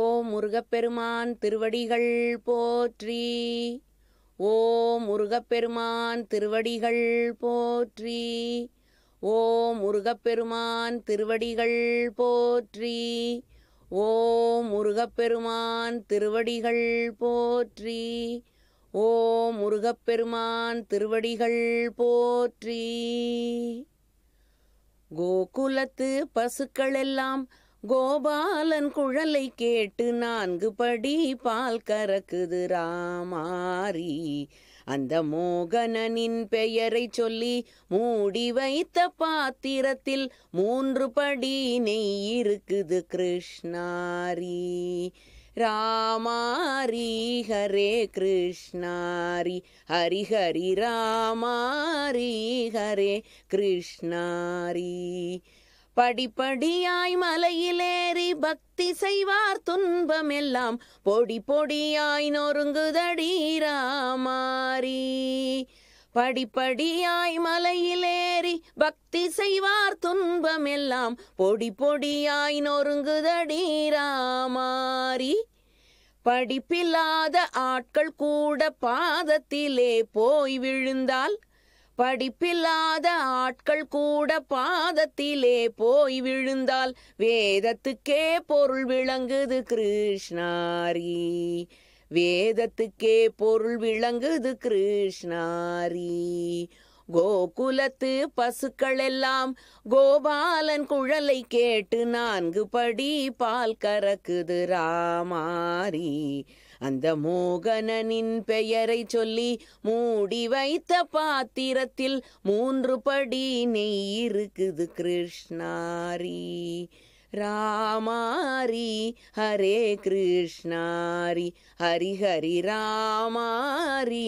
ஓம் முருகப்பெருமான் திருவடிகள் போற்றி ஓம் முருகப்பெருமான் திருவடிகள் போற்றி ஓம் முருகப்பெருமான் திருவடிகள் போற்றி ஓம் முருகப்பெருமான் திருவடிகள் போற்றி ஓம் முருகப்பெருமான் திருவடிகள் போற்றி கோகுலத்து பசுக்கள் எல்லாம் கோபாலன் குழலை கேட்டு நான்கு படி பால் கறக்குது ராமாரி அந்த மோகனனின் பெயரை சொல்லி மூடி வைத்த பாத்திரத்தில் மூன்று படி நெய் இருக்குது கிருஷ்ணாரி ராமாரி ஹரே கிருஷ்ணாரி ஹரி ஹரி ராமாரி ஹரே கிருஷ்ணாரி படிப்படியாய் மலையிலேறி பக்தி செய்வார் துன்பம் எல்லாம் பொடி பொடியாய் நொறுங்குதடி ராமாரி படிப்படியாய் மலையிலேறி பக்தி செய்வார் துன்பம் எல்லாம் பொடி பொடியாய் நொறுங்குதடி ராமாரி படிப்பில்லாத ஆட்கள் கூட பாதத்திலே போய் விழுந்தால் படிப்பில்லாத ஆட்கள் கூட பாதத்திலே போய் விழுந்தால் வேதத்துக்கே பொருள் விளங்குது கிருஷ்ணாரி வேதத்துக்கே பொருள் விளங்குது கிருஷ்ணாரி கோகுலத்து பசுக்கள் எல்லாம் கோபாலன் குழலை கேட்டு நான்கு படி பால் கறக்குது ராமாரி அந்த மோகனனின் பெயரை சொல்லி மூடி வைத்த பாத்திரத்தில் மூன்று படி நெய் இருக்குது கிருஷ்ணாரி ராமாரி ஹரே கிருஷ்ணாரி ஹரி ஹரி ராமாரி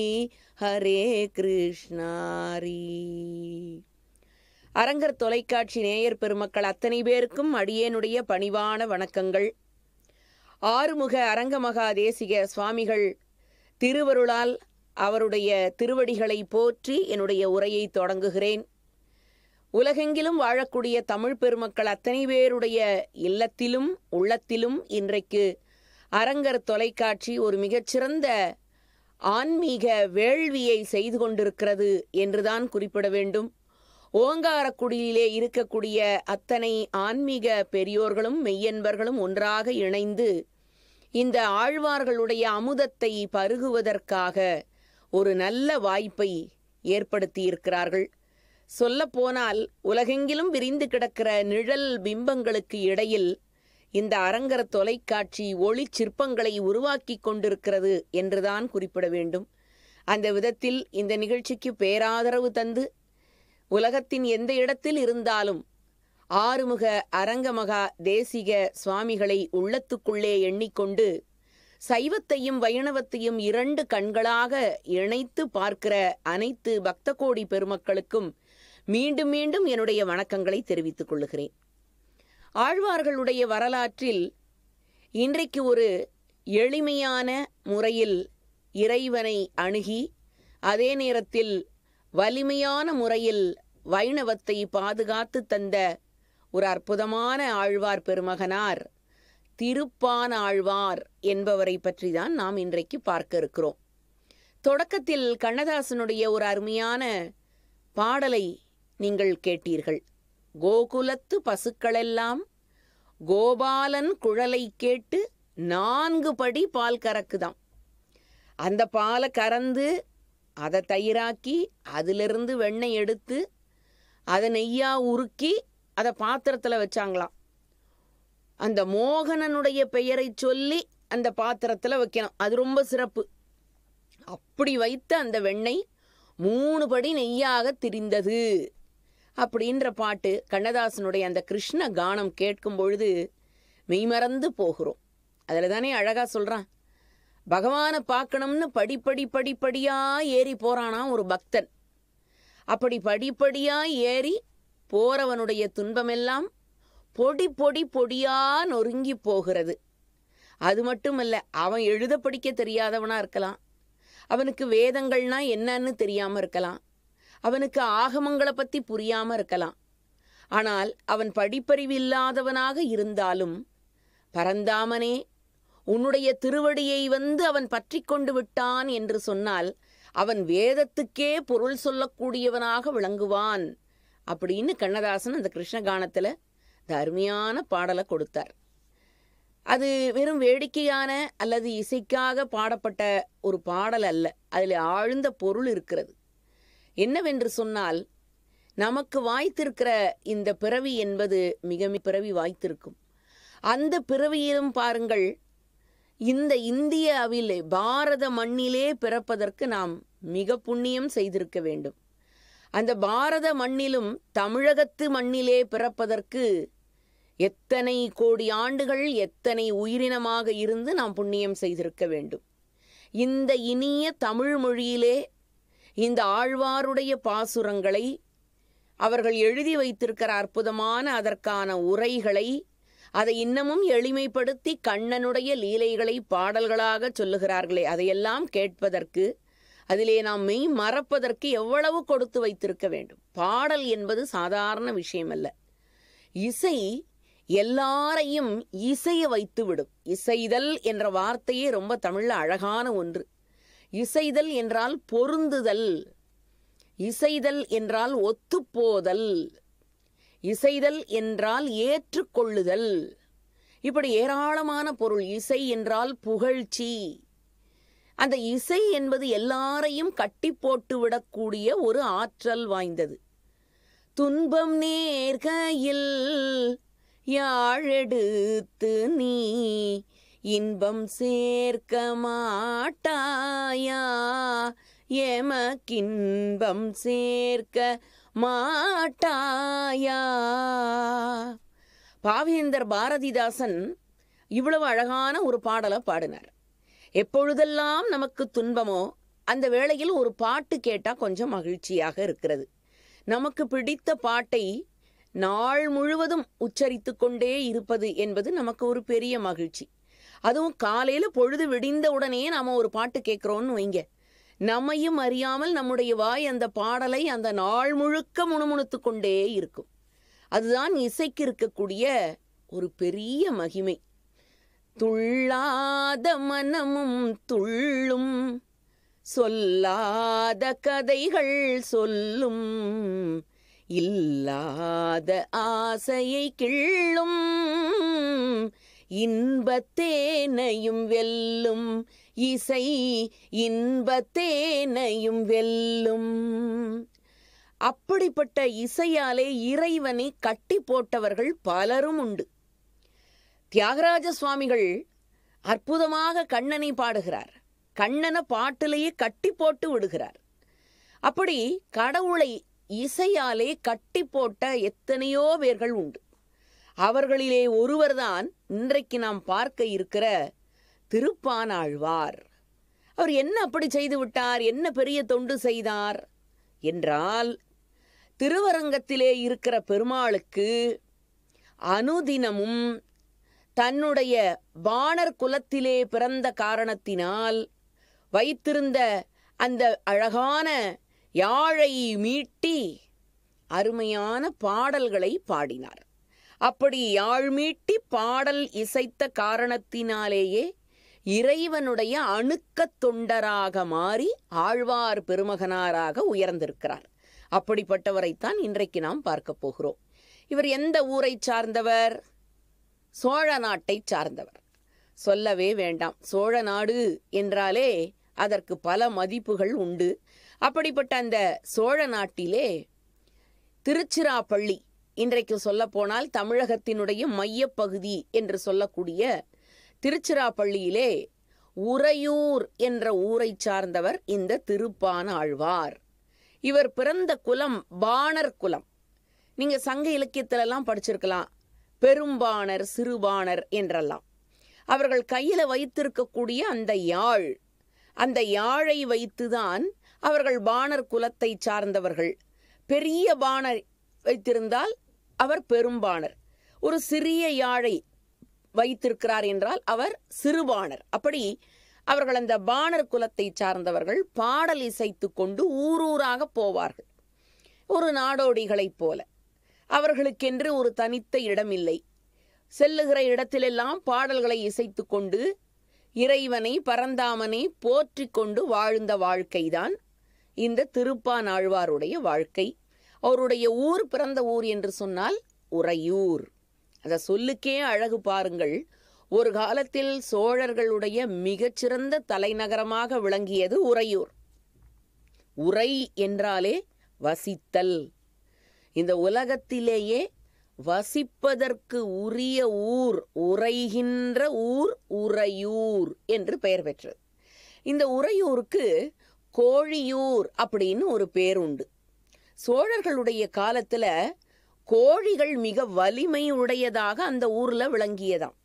ஹரே கிருஷ்ணாரி அரங்கர் தொலைக்காட்சி நேயர் பெருமக்கள் அத்தனை பேருக்கும் அடியேனுடைய பணிவான வணக்கங்கள் ஆறுமுக அரங்கமகாதேசிக தேசிக சுவாமிகள் திருவருளால் அவருடைய திருவடிகளை போற்றி என்னுடைய உரையை தொடங்குகிறேன் உலகெங்கிலும் வாழக்கூடிய தமிழ் பெருமக்கள் அத்தனை பேருடைய இல்லத்திலும் உள்ளத்திலும் இன்றைக்கு அரங்கர் தொலைக்காட்சி ஒரு மிகச்சிறந்த ஆன்மீக வேள்வியை செய்து கொண்டிருக்கிறது என்றுதான் குறிப்பிட வேண்டும் ஓங்காரக்குடியிலே இருக்கக்கூடிய அத்தனை ஆன்மீக பெரியோர்களும் மெய்யன்பர்களும் ஒன்றாக இணைந்து இந்த ஆழ்வார்களுடைய அமுதத்தை பருகுவதற்காக ஒரு நல்ல வாய்ப்பை ஏற்படுத்தியிருக்கிறார்கள் சொல்லப்போனால் உலகெங்கிலும் விரிந்து கிடக்கிற நிழல் பிம்பங்களுக்கு இடையில் இந்த அரங்கர தொலைக்காட்சி ஒளி சிற்பங்களை உருவாக்கி கொண்டிருக்கிறது என்றுதான் குறிப்பிட வேண்டும் அந்த விதத்தில் இந்த நிகழ்ச்சிக்கு பேராதரவு தந்து உலகத்தின் எந்த இடத்தில் இருந்தாலும் ஆறுமுக அரங்கமகா தேசிக சுவாமிகளை உள்ளத்துக்குள்ளே எண்ணிக்கொண்டு சைவத்தையும் வைணவத்தையும் இரண்டு கண்களாக இணைத்து பார்க்கிற அனைத்து பக்த கோடி பெருமக்களுக்கும் மீண்டும் மீண்டும் என்னுடைய வணக்கங்களை தெரிவித்துக் கொள்ளுகிறேன் ஆழ்வார்களுடைய வரலாற்றில் இன்றைக்கு ஒரு எளிமையான முறையில் இறைவனை அணுகி அதே நேரத்தில் வலிமையான முறையில் வைணவத்தை பாதுகாத்து தந்த ஒரு அற்புதமான ஆழ்வார் பெருமகனார் திருப்பான் ஆழ்வார் என்பவரை பற்றி தான் நாம் இன்றைக்கு பார்க்க இருக்கிறோம் தொடக்கத்தில் கண்ணதாசனுடைய ஒரு அருமையான பாடலை நீங்கள் கேட்டீர்கள் கோகுலத்து பசுக்களெல்லாம் கோபாலன் குழலை கேட்டு நான்கு படி பால் கறக்குதாம் அந்த பாலை கறந்து அதை தயிராக்கி அதிலிருந்து வெண்ணெய் எடுத்து அதை நெய்யா உருக்கி அதை பாத்திரத்தில் வச்சாங்களாம் அந்த மோகனனுடைய பெயரை சொல்லி அந்த பாத்திரத்தில் வைக்கணும் அது ரொம்ப சிறப்பு அப்படி வைத்த அந்த வெண்ணெய் மூணு படி நெய்யாக திரிந்தது அப்படின்ற பாட்டு கண்ணதாசனுடைய அந்த கிருஷ்ண கானம் கேட்கும் பொழுது மெய்மறந்து போகிறோம் அதில் தானே அழகாக சொல்கிறான் பகவானை பார்க்கணும்னு படிப்படி படிப்படியாக ஏறி போகிறானா ஒரு பக்தன் அப்படி படிப்படியாக ஏறி போறவனுடைய துன்பமெல்லாம் பொடி பொடி பொடியா நொறுங்கி போகிறது அது மட்டுமல்ல அவன் எழுத படிக்க தெரியாதவனா இருக்கலாம் அவனுக்கு வேதங்கள்னா என்னன்னு தெரியாம இருக்கலாம் அவனுக்கு ஆகமங்களை பத்தி புரியாம இருக்கலாம் ஆனால் அவன் படிப்பறிவில்லாதவனாக இருந்தாலும் பரந்தாமனே உன்னுடைய திருவடியை வந்து அவன் பற்றி கொண்டு விட்டான் என்று சொன்னால் அவன் வேதத்துக்கே பொருள் சொல்லக்கூடியவனாக விளங்குவான் அப்படின்னு கண்ணதாசன் அந்த கிருஷ்ணகானத்தில் இந்த அருமையான பாடலை கொடுத்தார் அது வெறும் வேடிக்கையான அல்லது இசைக்காக பாடப்பட்ட ஒரு பாடல் அல்ல அதில் ஆழ்ந்த பொருள் இருக்கிறது என்னவென்று சொன்னால் நமக்கு வாய்த்திருக்கிற இந்த பிறவி என்பது மிக பிறவி வாய்த்திருக்கும் அந்த பிறவியிலும் பாருங்கள் இந்த இந்தியாவிலே பாரத மண்ணிலே பிறப்பதற்கு நாம் மிக புண்ணியம் செய்திருக்க வேண்டும் அந்த பாரத மண்ணிலும் தமிழகத்து மண்ணிலே பிறப்பதற்கு எத்தனை கோடி ஆண்டுகள் எத்தனை உயிரினமாக இருந்து நாம் புண்ணியம் செய்திருக்க வேண்டும் இந்த இனிய தமிழ் மொழியிலே இந்த ஆழ்வாருடைய பாசுரங்களை அவர்கள் எழுதி வைத்திருக்கிற அற்புதமான அதற்கான உரைகளை அதை இன்னமும் எளிமைப்படுத்தி கண்ணனுடைய லீலைகளை பாடல்களாக சொல்லுகிறார்களே அதையெல்லாம் கேட்பதற்கு அதிலே நாம் மெய் மறப்பதற்கு எவ்வளவு கொடுத்து வைத்திருக்க வேண்டும் பாடல் என்பது சாதாரண விஷயம் அல்ல இசை எல்லாரையும் இசைய வைத்து விடும் இசைதல் என்ற வார்த்தையே ரொம்ப தமிழ்ல அழகான ஒன்று இசைதல் என்றால் பொருந்துதல் இசைதல் என்றால் ஒத்துப்போதல் இசைதல் என்றால் ஏற்றுக்கொள்ளுதல் இப்படி ஏராளமான பொருள் இசை என்றால் புகழ்ச்சி அந்த இசை என்பது எல்லாரையும் கட்டி போட்டு விடக்கூடிய ஒரு ஆற்றல் வாய்ந்தது துன்பம் நேர்கையில் யாழெடுத்து நீ இன்பம் சேர்க்க மாட்டாயா எமக்கின்பம் சேர்க்க மாட்டாயா பாவேந்தர் பாரதிதாசன் இவ்வளவு அழகான ஒரு பாடலை பாடினார் எப்பொழுதெல்லாம் நமக்கு துன்பமோ அந்த வேளையில் ஒரு பாட்டு கேட்டால் கொஞ்சம் மகிழ்ச்சியாக இருக்கிறது நமக்கு பிடித்த பாட்டை நாள் முழுவதும் உச்சரித்து கொண்டே இருப்பது என்பது நமக்கு ஒரு பெரிய மகிழ்ச்சி அதுவும் காலையில் பொழுது விடிந்த உடனே நாம் ஒரு பாட்டு கேட்குறோன்னு வைங்க நம்மையும் அறியாமல் நம்முடைய வாய் அந்த பாடலை அந்த நாள் முழுக்க முணுமுணுத்து கொண்டே இருக்கும் அதுதான் இசைக்கு இருக்கக்கூடிய ஒரு பெரிய மகிமை துள்ளாத மனமும் துள்ளும் சொல்லாத கதைகள் சொல்லும் இல்லாத ஆசையை கிள்ளும் இன்பத்தேனையும் வெல்லும் இசை இன்பத்தேனையும் வெல்லும் அப்படிப்பட்ட இசையாலே இறைவனை கட்டி போட்டவர்கள் பலரும் உண்டு தியாகராஜ சுவாமிகள் அற்புதமாக கண்ணனை பாடுகிறார் கண்ணனை பாட்டிலேயே கட்டி போட்டு விடுகிறார் அப்படி கடவுளை இசையாலே கட்டி போட்ட எத்தனையோ பேர்கள் உண்டு அவர்களிலே ஒருவர்தான் இன்றைக்கு நாம் பார்க்க இருக்கிற திருப்பானாழ்வார் அவர் என்ன அப்படி செய்து விட்டார் என்ன பெரிய தொண்டு செய்தார் என்றால் திருவரங்கத்திலே இருக்கிற பெருமாளுக்கு அனுதினமும் தன்னுடைய வானர் குலத்திலே பிறந்த காரணத்தினால் வைத்திருந்த அந்த அழகான யாழை மீட்டி அருமையான பாடல்களை பாடினார் அப்படி யாழ் மீட்டி பாடல் இசைத்த காரணத்தினாலேயே இறைவனுடைய அணுக்கத் தொண்டராக மாறி ஆழ்வார் பெருமகனாராக உயர்ந்திருக்கிறார் அப்படிப்பட்டவரைத்தான் இன்றைக்கு நாம் பார்க்கப் போகிறோம் இவர் எந்த ஊரை சார்ந்தவர் சோழ நாட்டை சார்ந்தவர் சொல்லவே வேண்டாம் சோழ நாடு என்றாலே அதற்கு பல மதிப்புகள் உண்டு அப்படிப்பட்ட அந்த சோழ நாட்டிலே திருச்சிராப்பள்ளி இன்றைக்கு சொல்லப்போனால் தமிழகத்தினுடைய மையப்பகுதி என்று சொல்லக்கூடிய திருச்சிராப்பள்ளியிலே உறையூர் என்ற ஊரை சார்ந்தவர் இந்த திருப்பான ஆழ்வார் இவர் பிறந்த குலம் பாணர் குலம் நீங்கள் சங்க இலக்கியத்திலெல்லாம் படிச்சிருக்கலாம் பெரும்பாணர் சிறுபாணர் என்றெல்லாம் அவர்கள் கையில் வைத்திருக்கக்கூடிய அந்த யாழ் அந்த யாழை வைத்துதான் அவர்கள் பாணர் குலத்தை சார்ந்தவர்கள் பெரிய பாணர் வைத்திருந்தால் அவர் பெரும்பாணர் ஒரு சிறிய யாழை வைத்திருக்கிறார் என்றால் அவர் சிறுபாணர் அப்படி அவர்கள் அந்த பாணர் குலத்தை சார்ந்தவர்கள் பாடல் இசைத்து கொண்டு ஊரூராக போவார்கள் ஒரு நாடோடிகளைப் போல அவர்களுக்கென்று ஒரு தனித்த இடமில்லை செல்லுகிற இடத்திலெல்லாம் பாடல்களை இசைத்து கொண்டு இறைவனை பரந்தாமனை போற்றி கொண்டு வாழ்ந்த வாழ்க்கைதான் இந்த திருப்பானாழ்வாருடைய வாழ்க்கை அவருடைய ஊர் பிறந்த ஊர் என்று சொன்னால் உறையூர் அந்த சொல்லுக்கே அழகு பாருங்கள் ஒரு காலத்தில் சோழர்களுடைய மிகச்சிறந்த தலைநகரமாக விளங்கியது உறையூர் உரை என்றாலே வசித்தல் இந்த உலகத்திலேயே வசிப்பதற்கு உரிய ஊர் உரைகின்ற ஊர் உறையூர் என்று பெயர் பெற்றது இந்த உறையூருக்கு கோழியூர் அப்படின்னு ஒரு பேர் உண்டு சோழர்களுடைய காலத்தில் கோழிகள் மிக வலிமை உடையதாக அந்த ஊரில் விளங்கியதாம்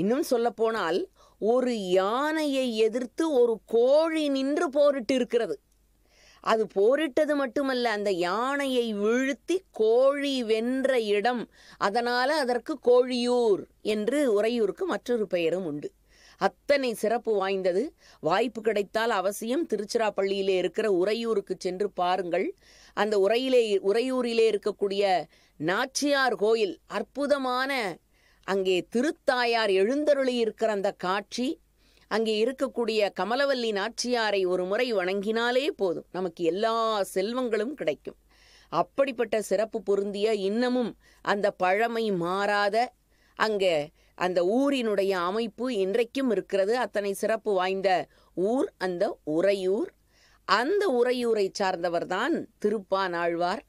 இன்னும் சொல்லப்போனால் போனால் ஒரு யானையை எதிர்த்து ஒரு கோழி நின்று போரிட்டு இருக்கிறது அது போரிட்டது மட்டுமல்ல அந்த யானையை வீழ்த்தி கோழி வென்ற இடம் அதனால அதற்கு கோழியூர் என்று உறையூருக்கு மற்றொரு பெயரும் உண்டு அத்தனை சிறப்பு வாய்ந்தது வாய்ப்பு கிடைத்தால் அவசியம் திருச்சிராப்பள்ளியிலே இருக்கிற உறையூருக்கு சென்று பாருங்கள் அந்த உரையிலே உறையூரிலே இருக்கக்கூடிய நாச்சியார் கோயில் அற்புதமான அங்கே திருத்தாயார் எழுந்தருளி இருக்கிற அந்த காட்சி அங்கே இருக்கக்கூடிய கமலவல்லி நாச்சியாரை ஒரு முறை வணங்கினாலே போதும் நமக்கு எல்லா செல்வங்களும் கிடைக்கும் அப்படிப்பட்ட சிறப்பு பொருந்திய இன்னமும் அந்த பழமை மாறாத அங்கே அந்த ஊரினுடைய அமைப்பு இன்றைக்கும் இருக்கிறது அத்தனை சிறப்பு வாய்ந்த ஊர் அந்த உறையூர் அந்த உறையூரை சார்ந்தவர்தான் திருப்பா திருப்பான் ஆழ்வார்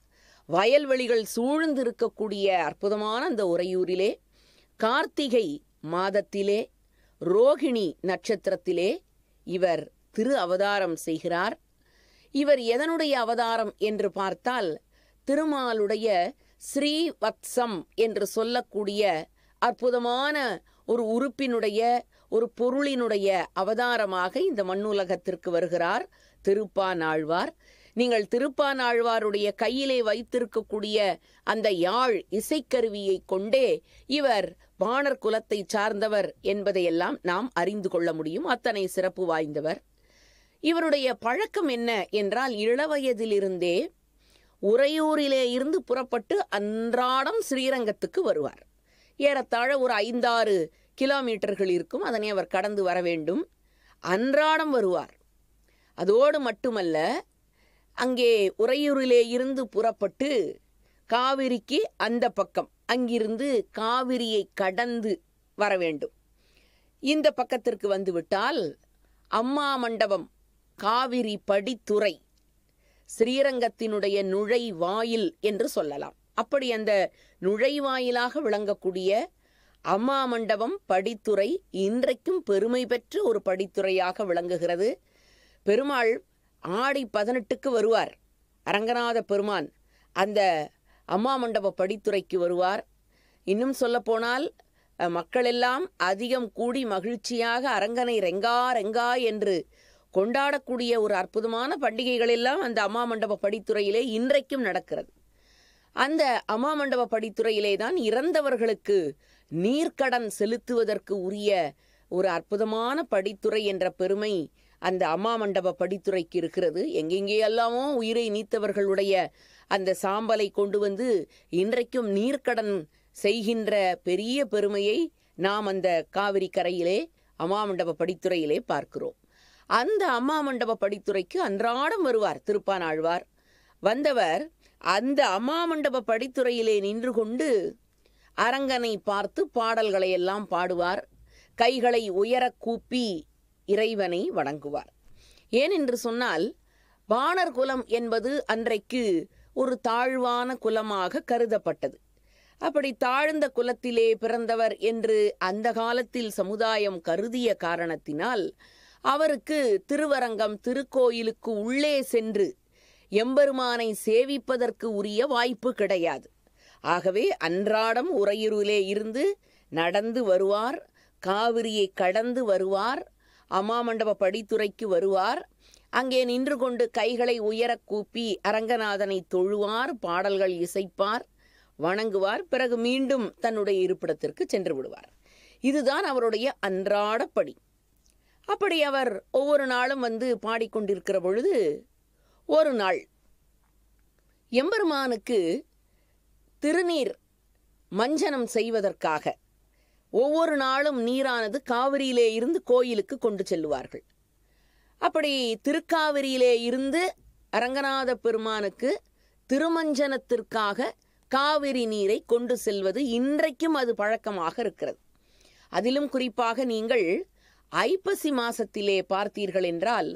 வயல்வெளிகள் சூழ்ந்திருக்கக்கூடிய அற்புதமான அந்த உறையூரிலே கார்த்திகை மாதத்திலே ரோகிணி நட்சத்திரத்திலே இவர் திரு அவதாரம் செய்கிறார் இவர் எதனுடைய அவதாரம் என்று பார்த்தால் திருமாலுடைய ஸ்ரீவத்சம் என்று சொல்லக்கூடிய அற்புதமான ஒரு உறுப்பினுடைய ஒரு பொருளினுடைய அவதாரமாக இந்த மண்ணுலகத்திற்கு வருகிறார் திருப்பா நாழ்வார் நீங்கள் திருப்பானாழ்வாருடைய கையிலே வைத்திருக்கக்கூடிய அந்த யாழ் இசைக்கருவியை கொண்டே இவர் வானர் குலத்தை சார்ந்தவர் என்பதையெல்லாம் நாம் அறிந்து கொள்ள முடியும் அத்தனை சிறப்பு வாய்ந்தவர் இவருடைய பழக்கம் என்ன என்றால் இளவயதிலிருந்தே உறையூரிலே இருந்து புறப்பட்டு அன்றாடம் ஸ்ரீரங்கத்துக்கு வருவார் ஏறத்தாழ ஒரு ஐந்தாறு கிலோமீட்டர்கள் இருக்கும் அதனை அவர் கடந்து வர வேண்டும் அன்றாடம் வருவார் அதோடு மட்டுமல்ல அங்கே உறையூரிலே இருந்து புறப்பட்டு காவிரிக்கு அந்த பக்கம் அங்கிருந்து காவிரியை கடந்து வர வேண்டும் இந்த பக்கத்திற்கு வந்துவிட்டால் அம்மா மண்டபம் காவிரி படித்துறை ஸ்ரீரங்கத்தினுடைய நுழைவாயில் என்று சொல்லலாம் அப்படி அந்த நுழைவாயிலாக விளங்கக்கூடிய அம்மா மண்டபம் படித்துறை இன்றைக்கும் பெருமை பெற்று ஒரு படித்துறையாக விளங்குகிறது பெருமாள் ஆடி பதினெட்டுக்கு வருவார் அரங்கநாத பெருமான் அந்த அம்மா மண்டப படித்துறைக்கு வருவார் இன்னும் சொல்லப்போனால் மக்களெல்லாம் அதிகம் கூடி மகிழ்ச்சியாக அரங்கனை ரெங்கா ரெங்கா என்று கொண்டாடக்கூடிய ஒரு அற்புதமான பண்டிகைகள் எல்லாம் அந்த அம்மா மண்டப படித்துறையிலே இன்றைக்கும் நடக்கிறது அந்த அம்மா மண்டப படித்துறையிலே தான் இறந்தவர்களுக்கு நீர்க்கடன் செலுத்துவதற்கு உரிய ஒரு அற்புதமான படித்துறை என்ற பெருமை அந்த அம்மா மண்டப படித்துறைக்கு இருக்கிறது எங்கெங்கே எல்லாமோ உயிரை நீத்தவர்களுடைய அந்த சாம்பலை கொண்டு வந்து இன்றைக்கும் நீர்க்கடன் செய்கின்ற பெரிய பெருமையை நாம் அந்த காவிரி கரையிலே அம்மா மண்டப படித்துறையிலே பார்க்கிறோம் அந்த அம்மா மண்டப படித்துறைக்கு அன்றாடம் வருவார் திருப்பான் ஆழ்வார் வந்தவர் அந்த அம்மா மண்டப படித்துறையிலே நின்று கொண்டு அரங்கனை பார்த்து பாடல்களை எல்லாம் பாடுவார் கைகளை உயரக் கூப்பி இறைவனை வணங்குவார் ஏன் என்று சொன்னால் வானர் குலம் என்பது அன்றைக்கு ஒரு தாழ்வான குலமாக கருதப்பட்டது அப்படி தாழ்ந்த குலத்திலே பிறந்தவர் என்று அந்த காலத்தில் சமுதாயம் கருதிய காரணத்தினால் அவருக்கு திருவரங்கம் திருக்கோயிலுக்கு உள்ளே சென்று எம்பெருமானை சேவிப்பதற்கு உரிய வாய்ப்பு கிடையாது ஆகவே அன்றாடம் உறையூரிலே இருந்து நடந்து வருவார் காவிரியை கடந்து வருவார் மண்டப படித்துறைக்கு வருவார் அங்கே நின்று கொண்டு கைகளை உயரக் கூப்பி அரங்கநாதனை தொழுவார் பாடல்கள் இசைப்பார் வணங்குவார் பிறகு மீண்டும் தன்னுடைய இருப்பிடத்திற்கு சென்று விடுவார் இதுதான் அவருடைய அன்றாட பணி அப்படி அவர் ஒவ்வொரு நாளும் வந்து பாடிக்கொண்டிருக்கிற பொழுது ஒரு நாள் எம்பெருமானுக்கு திருநீர் மஞ்சனம் செய்வதற்காக ஒவ்வொரு நாளும் நீரானது காவிரியிலே இருந்து கோயிலுக்கு கொண்டு செல்லுவார்கள் அப்படி திருக்காவிரியிலே இருந்து அரங்கநாத பெருமானுக்கு திருமஞ்சனத்திற்காக காவிரி நீரை கொண்டு செல்வது இன்றைக்கும் அது பழக்கமாக இருக்கிறது அதிலும் குறிப்பாக நீங்கள் ஐப்பசி மாசத்திலே பார்த்தீர்கள் என்றால்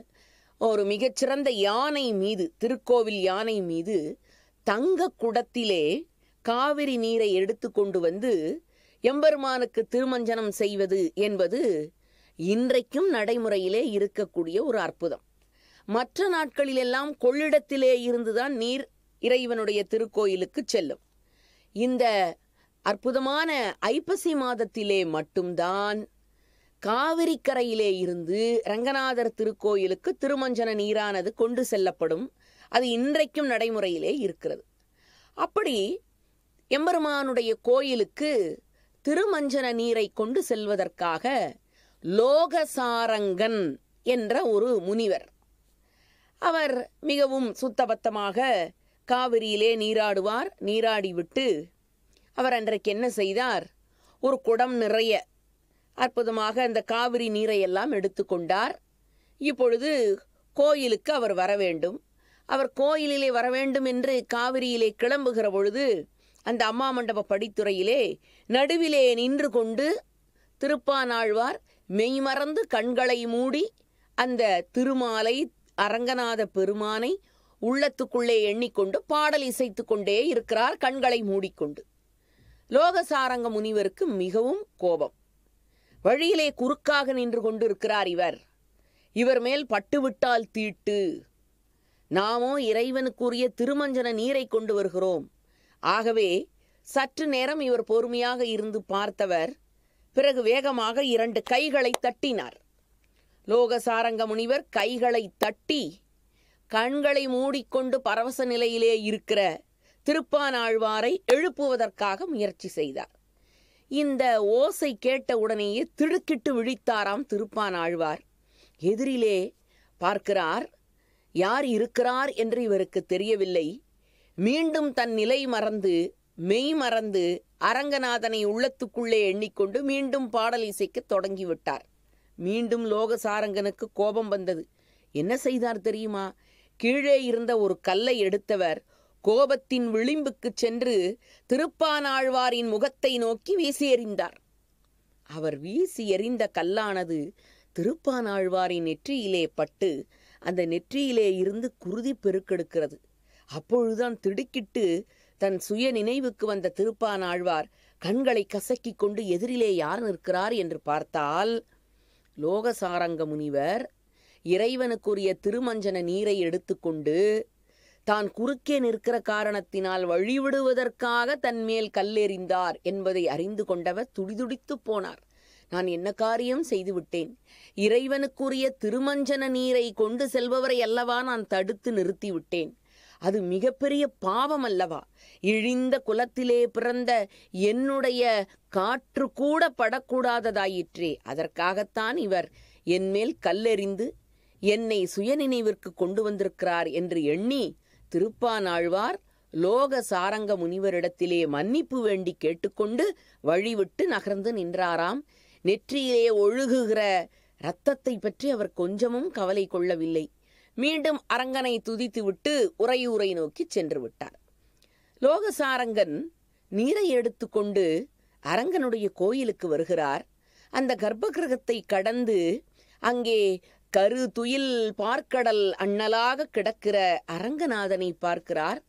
ஒரு மிகச்சிறந்த யானை மீது திருக்கோவில் யானை மீது தங்க குடத்திலே காவிரி நீரை எடுத்து கொண்டு வந்து எம்பெருமானுக்கு திருமஞ்சனம் செய்வது என்பது இன்றைக்கும் நடைமுறையிலே இருக்கக்கூடிய ஒரு அற்புதம் மற்ற நாட்களிலெல்லாம் கொள்ளிடத்திலே இருந்துதான் நீர் இறைவனுடைய திருக்கோயிலுக்கு செல்லும் இந்த அற்புதமான ஐப்பசி மாதத்திலே மட்டும்தான் காவிரி கரையிலே இருந்து ரங்கநாதர் திருக்கோயிலுக்கு திருமஞ்சன நீரானது கொண்டு செல்லப்படும் அது இன்றைக்கும் நடைமுறையிலே இருக்கிறது அப்படி எம்பெருமானுடைய கோயிலுக்கு திருமஞ்சன நீரை கொண்டு செல்வதற்காக லோகசாரங்கன் என்ற ஒரு முனிவர் அவர் மிகவும் சுத்தபத்தமாக காவிரியிலே நீராடுவார் நீராடிவிட்டு அவர் அன்றைக்கு என்ன செய்தார் ஒரு குடம் நிறைய அற்புதமாக அந்த காவிரி நீரை எல்லாம் எடுத்துக்கொண்டார் இப்பொழுது கோயிலுக்கு அவர் வர வேண்டும் அவர் கோயிலிலே வர வேண்டும் என்று காவிரியிலே கிளம்புகிற பொழுது அந்த அம்மா மண்டப படித்துறையிலே நடுவிலே நின்று கொண்டு திருப்பானாழ்வார் மெய்மறந்து கண்களை மூடி அந்த திருமாலை அரங்கநாத பெருமானை உள்ளத்துக்குள்ளே எண்ணிக்கொண்டு பாடல் இசைத்து கொண்டே இருக்கிறார் கண்களை மூடிக்கொண்டு லோகசாரங்க முனிவருக்கு மிகவும் கோபம் வழியிலே குறுக்காக நின்று கொண்டு இருக்கிறார் இவர் இவர் மேல் பட்டுவிட்டால் தீட்டு நாமோ இறைவனுக்குரிய திருமஞ்சன நீரை கொண்டு வருகிறோம் ஆகவே சற்று நேரம் இவர் பொறுமையாக இருந்து பார்த்தவர் பிறகு வேகமாக இரண்டு கைகளை தட்டினார் லோகசாரங்க முனிவர் கைகளை தட்டி கண்களை மூடிக்கொண்டு பரவச நிலையிலே இருக்கிற திருப்பானாழ்வாரை எழுப்புவதற்காக முயற்சி செய்தார் இந்த ஓசை கேட்ட உடனேயே திடுக்கிட்டு விழித்தாராம் திருப்பான் ஆழ்வார் எதிரிலே பார்க்கிறார் யார் இருக்கிறார் என்று இவருக்கு தெரியவில்லை மீண்டும் தன் நிலை மறந்து மெய் மறந்து அரங்கநாதனை உள்ளத்துக்குள்ளே எண்ணிக்கொண்டு மீண்டும் பாடல் இசைக்க தொடங்கிவிட்டார் மீண்டும் லோகசாரங்கனுக்கு கோபம் வந்தது என்ன செய்தார் தெரியுமா கீழே இருந்த ஒரு கல்லை எடுத்தவர் கோபத்தின் விளிம்புக்கு சென்று திருப்பானாழ்வாரின் முகத்தை நோக்கி வீசி எறிந்தார் அவர் வீசி எறிந்த கல்லானது திருப்பானாழ்வாரின் நெற்றியிலே பட்டு அந்த நெற்றியிலே இருந்து குருதி பெருக்கெடுக்கிறது அப்பொழுதுதான் திடுக்கிட்டு தன் சுய நினைவுக்கு வந்த திருப்பான் ஆழ்வார் கண்களை கசக்கிக் கொண்டு எதிரிலே யார் நிற்கிறார் என்று பார்த்தால் லோகசாரங்க முனிவர் இறைவனுக்குரிய திருமஞ்சன நீரை எடுத்துக்கொண்டு தான் குறுக்கே நிற்கிற காரணத்தினால் வழிவிடுவதற்காக தன்மேல் கல்லெறிந்தார் என்பதை அறிந்து கொண்டவர் துடிதுடித்து போனார் நான் என்ன காரியம் செய்துவிட்டேன் இறைவனுக்குரிய திருமஞ்சன நீரை கொண்டு செல்பவரை அல்லவா நான் தடுத்து நிறுத்திவிட்டேன் அது மிகப்பெரிய பாவம் அல்லவா இழிந்த குலத்திலே பிறந்த என்னுடைய காற்று கூட படக்கூடாததாயிற்றே அதற்காகத்தான் இவர் என்மேல் கல்லெறிந்து என்னை சுயநினைவிற்கு கொண்டு வந்திருக்கிறார் என்று எண்ணி திருப்பானாழ்வார் லோக சாரங்க முனிவரிடத்திலே மன்னிப்பு வேண்டி கேட்டுக்கொண்டு வழிவிட்டு நகர்ந்து நின்றாராம் நெற்றியிலே ஒழுகுகிற இரத்தத்தை பற்றி அவர் கொஞ்சமும் கவலை கொள்ளவில்லை மீண்டும் அரங்கனை துதித்துவிட்டு உறையூரை நோக்கி சென்று விட்டார் லோகசாரங்கன் நீரை எடுத்துக்கொண்டு அரங்கனுடைய கோயிலுக்கு வருகிறார் அந்த கர்ப்பகிரகத்தை கடந்து அங்கே கரு துயில் பார்க்கடல் அண்ணலாக கிடக்கிற அரங்கநாதனை பார்க்கிறார்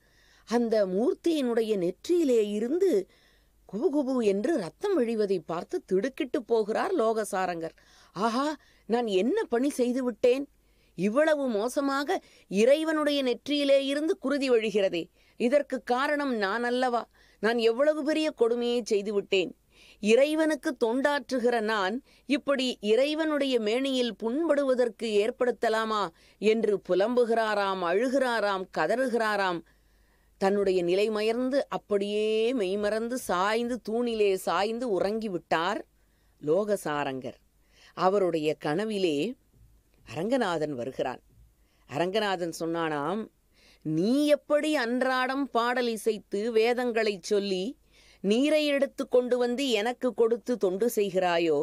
அந்த மூர்த்தியினுடைய நெற்றியிலே இருந்து குபுகுபு என்று ரத்தம் வழிவதை பார்த்து திடுக்கிட்டு போகிறார் லோகசாரங்கர் ஆஹா நான் என்ன பணி செய்துவிட்டேன் இவ்வளவு மோசமாக இறைவனுடைய நெற்றியிலே இருந்து குருதி வழிகிறதே இதற்கு காரணம் நான் அல்லவா நான் எவ்வளவு பெரிய கொடுமையை செய்துவிட்டேன் இறைவனுக்கு தொண்டாற்றுகிற நான் இப்படி இறைவனுடைய மேனியில் புண்படுவதற்கு ஏற்படுத்தலாமா என்று புலம்புகிறாராம் அழுகிறாராம் கதறுகிறாராம் தன்னுடைய நிலைமயர்ந்து அப்படியே மெய்மறந்து சாய்ந்து தூணிலே சாய்ந்து உறங்கிவிட்டார் லோகசாரங்கர் அவருடைய கனவிலே அரங்கநாதன் வருகிறான் அரங்கநாதன் சொன்னானாம் நீ எப்படி அன்றாடம் பாடல் இசைத்து வேதங்களை சொல்லி நீரை எடுத்து கொண்டு வந்து எனக்கு கொடுத்து தொண்டு செய்கிறாயோ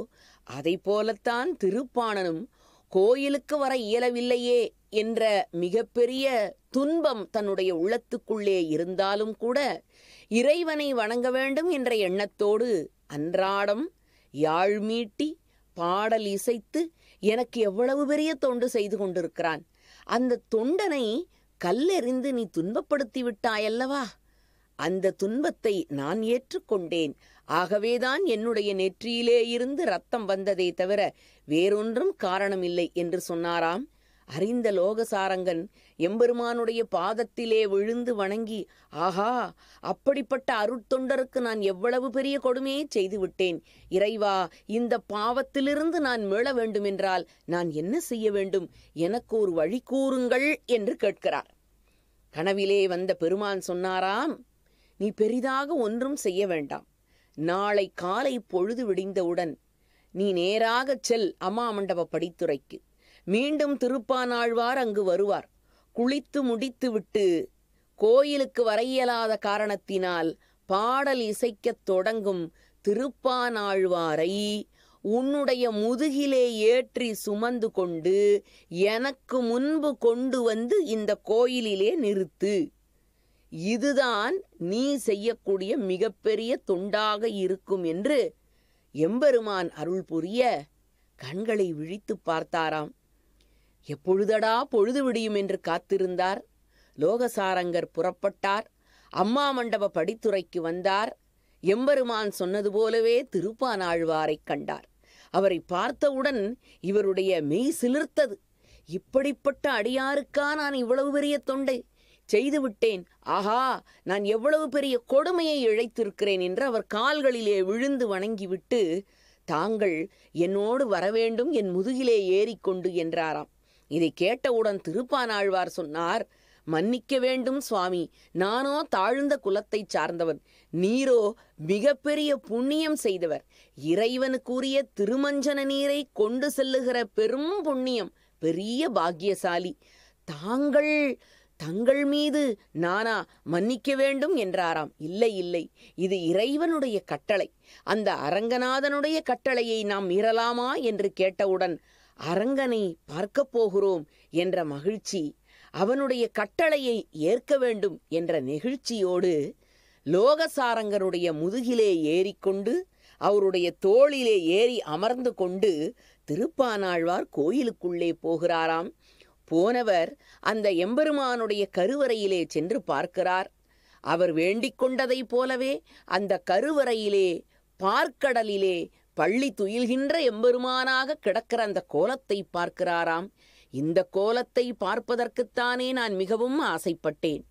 அதை போலத்தான் திருப்பாணனும் கோயிலுக்கு வர இயலவில்லையே என்ற மிகப்பெரிய துன்பம் தன்னுடைய உள்ளத்துக்குள்ளே இருந்தாலும் கூட இறைவனை வணங்க வேண்டும் என்ற எண்ணத்தோடு அன்றாடம் யாழ் மீட்டி பாடல் இசைத்து எனக்கு எவ்வளவு பெரிய தொண்டு செய்து கொண்டிருக்கிறான் அந்த தொண்டனை கல்லெறிந்து நீ துன்பப்படுத்தி விட்டாயல்லவா அந்த துன்பத்தை நான் ஏற்றுக்கொண்டேன் ஆகவேதான் என்னுடைய நெற்றியிலே இருந்து ரத்தம் வந்ததே தவிர வேறொன்றும் காரணமில்லை என்று சொன்னாராம் அறிந்த லோகசாரங்கன் எம்பெருமானுடைய பாதத்திலே விழுந்து வணங்கி ஆஹா அப்படிப்பட்ட அருட்தொண்டருக்கு நான் எவ்வளவு பெரிய கொடுமையை செய்துவிட்டேன் இறைவா இந்த பாவத்திலிருந்து நான் மீள வேண்டுமென்றால் நான் என்ன செய்ய வேண்டும் எனக்கு ஒரு வழி கூறுங்கள் என்று கேட்கிறார் கனவிலே வந்த பெருமான் சொன்னாராம் நீ பெரிதாக ஒன்றும் செய்ய வேண்டாம் நாளை காலை பொழுது விடிந்தவுடன் நீ நேராகச் செல் அம்மா மண்டப படித்துறைக்கு மீண்டும் திருப்பானாழ்வார் அங்கு வருவார் குளித்து முடித்துவிட்டு கோயிலுக்கு வர இயலாத காரணத்தினால் பாடல் இசைக்கத் தொடங்கும் திருப்பானாழ்வாரை உன்னுடைய முதுகிலே ஏற்றி சுமந்து கொண்டு எனக்கு முன்பு கொண்டு வந்து இந்த கோயிலிலே நிறுத்து இதுதான் நீ செய்யக்கூடிய மிகப்பெரிய தொண்டாக இருக்கும் என்று எம்பெருமான் அருள் புரிய கண்களை விழித்து பார்த்தாராம் எப்பொழுதடா பொழுது விடியும் என்று காத்திருந்தார் லோகசாரங்கர் புறப்பட்டார் அம்மா மண்டப படித்துறைக்கு வந்தார் எம்பெருமான் சொன்னது போலவே திருப்பானாழ்வாரை கண்டார் அவரை பார்த்தவுடன் இவருடைய மெய் சிலிர்த்தது இப்படிப்பட்ட அடியாருக்கா நான் இவ்வளவு பெரிய தொண்டை செய்துவிட்டேன் ஆஹா நான் எவ்வளவு பெரிய கொடுமையை இழைத்திருக்கிறேன் என்று அவர் கால்களிலே விழுந்து வணங்கிவிட்டு தாங்கள் என்னோடு வரவேண்டும் என் முதுகிலே ஏறிக்கொண்டு என்றாராம் இதை கேட்டவுடன் திருப்பானாழ்வார் சொன்னார் மன்னிக்க வேண்டும் சுவாமி நானோ தாழ்ந்த குலத்தைச் சார்ந்தவன் நீரோ மிகப்பெரிய புண்ணியம் செய்தவர் இறைவனுக்குரிய திருமஞ்சன நீரை கொண்டு செல்லுகிற பெரும் புண்ணியம் பெரிய பாக்கியசாலி தாங்கள் தங்கள் மீது நானா மன்னிக்க வேண்டும் என்றாராம் இல்லை இல்லை இது இறைவனுடைய கட்டளை அந்த அரங்கநாதனுடைய கட்டளையை நாம் மீறலாமா என்று கேட்டவுடன் அரங்கனை பார்க்கப் போகிறோம் என்ற மகிழ்ச்சி அவனுடைய கட்டளையை ஏற்க வேண்டும் என்ற நெகிழ்ச்சியோடு லோகசாரங்கருடைய முதுகிலே ஏறிக்கொண்டு அவருடைய தோளிலே ஏறி அமர்ந்து கொண்டு திருப்பானாழ்வார் கோயிலுக்குள்ளே போகிறாராம் போனவர் அந்த எம்பெருமானுடைய கருவறையிலே சென்று பார்க்கிறார் அவர் வேண்டிக் கொண்டதைப் போலவே அந்த கருவறையிலே பார்க்கடலிலே பள்ளி துயில்கின்ற எம்பெருமானாக கிடக்கிற அந்த கோலத்தை பார்க்கிறாராம் இந்த கோலத்தை பார்ப்பதற்குத்தானே நான் மிகவும் ஆசைப்பட்டேன்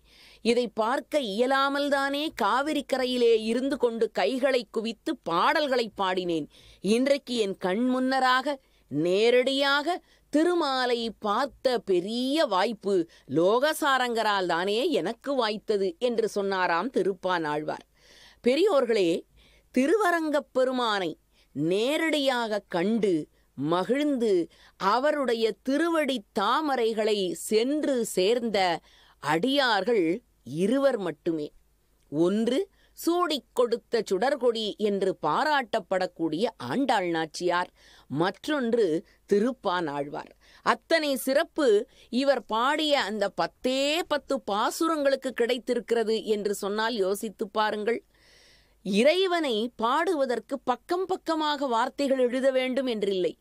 இதை பார்க்க இயலாமல் தானே காவிரி கரையிலே இருந்து கொண்டு கைகளை குவித்து பாடல்களை பாடினேன் இன்றைக்கு என் கண் முன்னராக நேரடியாக திருமாலை பார்த்த பெரிய வாய்ப்பு லோகசாரங்கரால் தானே எனக்கு வாய்த்தது என்று சொன்னாராம் திருப்பான் ஆழ்வார் பெரியோர்களே திருவரங்கப் பெருமானை நேரடியாக கண்டு மகிழ்ந்து அவருடைய திருவடி தாமரைகளை சென்று சேர்ந்த அடியார்கள் இருவர் மட்டுமே ஒன்று சூடிக் கொடுத்த சுடர்கொடி என்று பாராட்டப்படக்கூடிய ஆண்டாள் நாச்சியார் மற்றொன்று திருப்பான் ஆழ்வார் அத்தனை சிறப்பு இவர் பாடிய அந்த பத்தே பத்து பாசுரங்களுக்கு கிடைத்திருக்கிறது என்று சொன்னால் யோசித்து பாருங்கள் இறைவனை பாடுவதற்கு பக்கம் பக்கமாக வார்த்தைகள் எழுத வேண்டும் என்றில்லை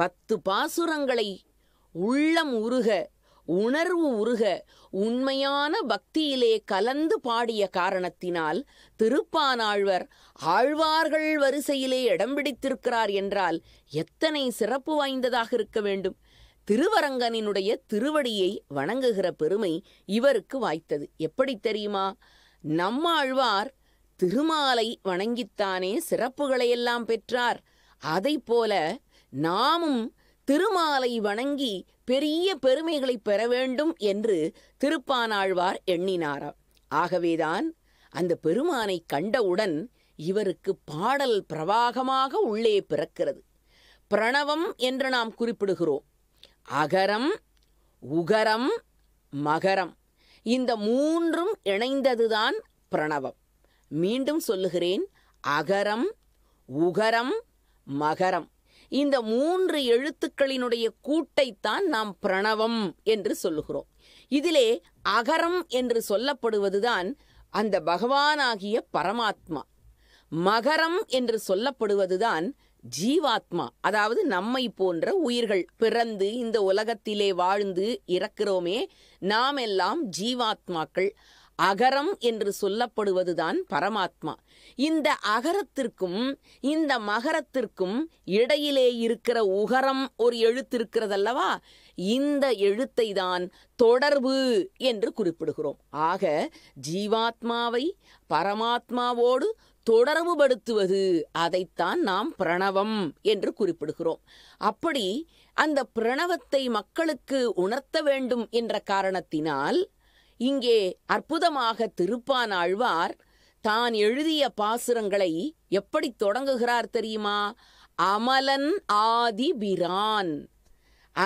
பத்து பாசுரங்களை உள்ளம் உருக உணர்வு உருக உண்மையான பக்தியிலே கலந்து பாடிய காரணத்தினால் திருப்பானாழ்வர் ஆழ்வார்கள் வரிசையிலே இடம் பிடித்திருக்கிறார் என்றால் எத்தனை சிறப்பு வாய்ந்ததாக இருக்க வேண்டும் திருவரங்கனினுடைய திருவடியை வணங்குகிற பெருமை இவருக்கு வாய்த்தது எப்படி தெரியுமா நம்மாழ்வார் திருமாலை வணங்கித்தானே சிறப்புகளையெல்லாம் பெற்றார் அதை போல நாமும் திருமாலை வணங்கி பெரிய பெருமைகளை பெற வேண்டும் என்று திருப்பானாழ்வார் எண்ணினாராம் ஆகவேதான் அந்த பெருமானை கண்டவுடன் இவருக்கு பாடல் பிரவாகமாக உள்ளே பிறக்கிறது பிரணவம் என்று நாம் குறிப்பிடுகிறோம் அகரம் உகரம் மகரம் இந்த மூன்றும் இணைந்ததுதான் பிரணவம் மீண்டும் சொல்லுகிறேன் அகரம் உகரம் மகரம் இந்த மூன்று எழுத்துக்களினுடைய கூட்டைத்தான் நாம் பிரணவம் என்று சொல்லுகிறோம் இதிலே அகரம் என்று சொல்லப்படுவதுதான் அந்த பகவானாகிய பரமாத்மா மகரம் என்று சொல்லப்படுவதுதான் ஜீவாத்மா அதாவது நம்மை போன்ற உயிர்கள் பிறந்து இந்த உலகத்திலே வாழ்ந்து இறக்கிறோமே நாம் எல்லாம் ஜீவாத்மாக்கள் அகரம் என்று சொல்லப்படுவதுதான் பரமாத்மா இந்த அகரத்திற்கும் இந்த மகரத்திற்கும் இடையிலே இருக்கிற உகரம் ஒரு எழுத்து இருக்கிறதல்லவா இந்த எழுத்தை தான் தொடர்பு என்று குறிப்பிடுகிறோம் ஆக ஜீவாத்மாவை பரமாத்மாவோடு தொடர்புபடுத்துவது அதைத்தான் நாம் பிரணவம் என்று குறிப்பிடுகிறோம் அப்படி அந்த பிரணவத்தை மக்களுக்கு உணர்த்த வேண்டும் என்ற காரணத்தினால் இங்கே அற்புதமாக திருப்பான் ஆழ்வார் தான் எழுதிய பாசுரங்களை எப்படி தொடங்குகிறார் தெரியுமா அமலன் ஆதி பிரான்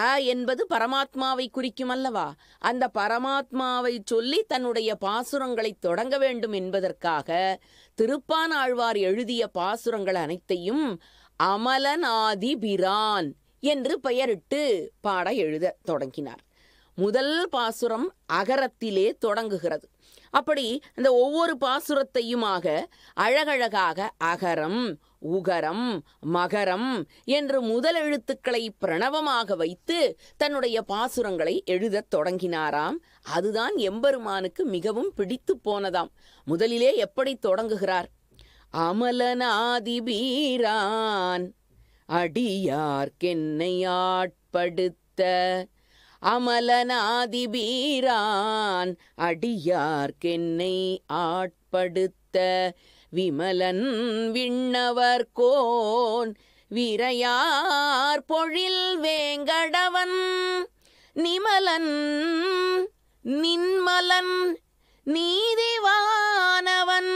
ஆ என்பது பரமாத்மாவை குறிக்கும் அல்லவா அந்த பரமாத்மாவை சொல்லி தன்னுடைய பாசுரங்களை தொடங்க வேண்டும் என்பதற்காக திருப்பான் ஆழ்வார் எழுதிய பாசுரங்கள் அனைத்தையும் அமலனாதிபிரான் என்று பெயரிட்டு பாட எழுத தொடங்கினார் முதல் பாசுரம் அகரத்திலே தொடங்குகிறது அப்படி இந்த ஒவ்வொரு பாசுரத்தையுமாக அழகழகாக அகரம் உகரம் மகரம் என்று முதல் எழுத்துக்களை பிரணவமாக வைத்து தன்னுடைய பாசுரங்களை எழுதத் தொடங்கினாராம் அதுதான் எம்பெருமானுக்கு மிகவும் பிடித்து போனதாம் முதலிலே எப்படி தொடங்குகிறார் அமலனாதிபீரான் அடியார்க்கென்னை ஆட்படுத்த அமலனாதிபீரான் அடியார்க்கென்னை ஆட்படுத்த விமலன் விண்ணவர் கோன் விரையார் பொழில் வேங்கடவன் நிமலன் நின்மலன் நீதிவானவன்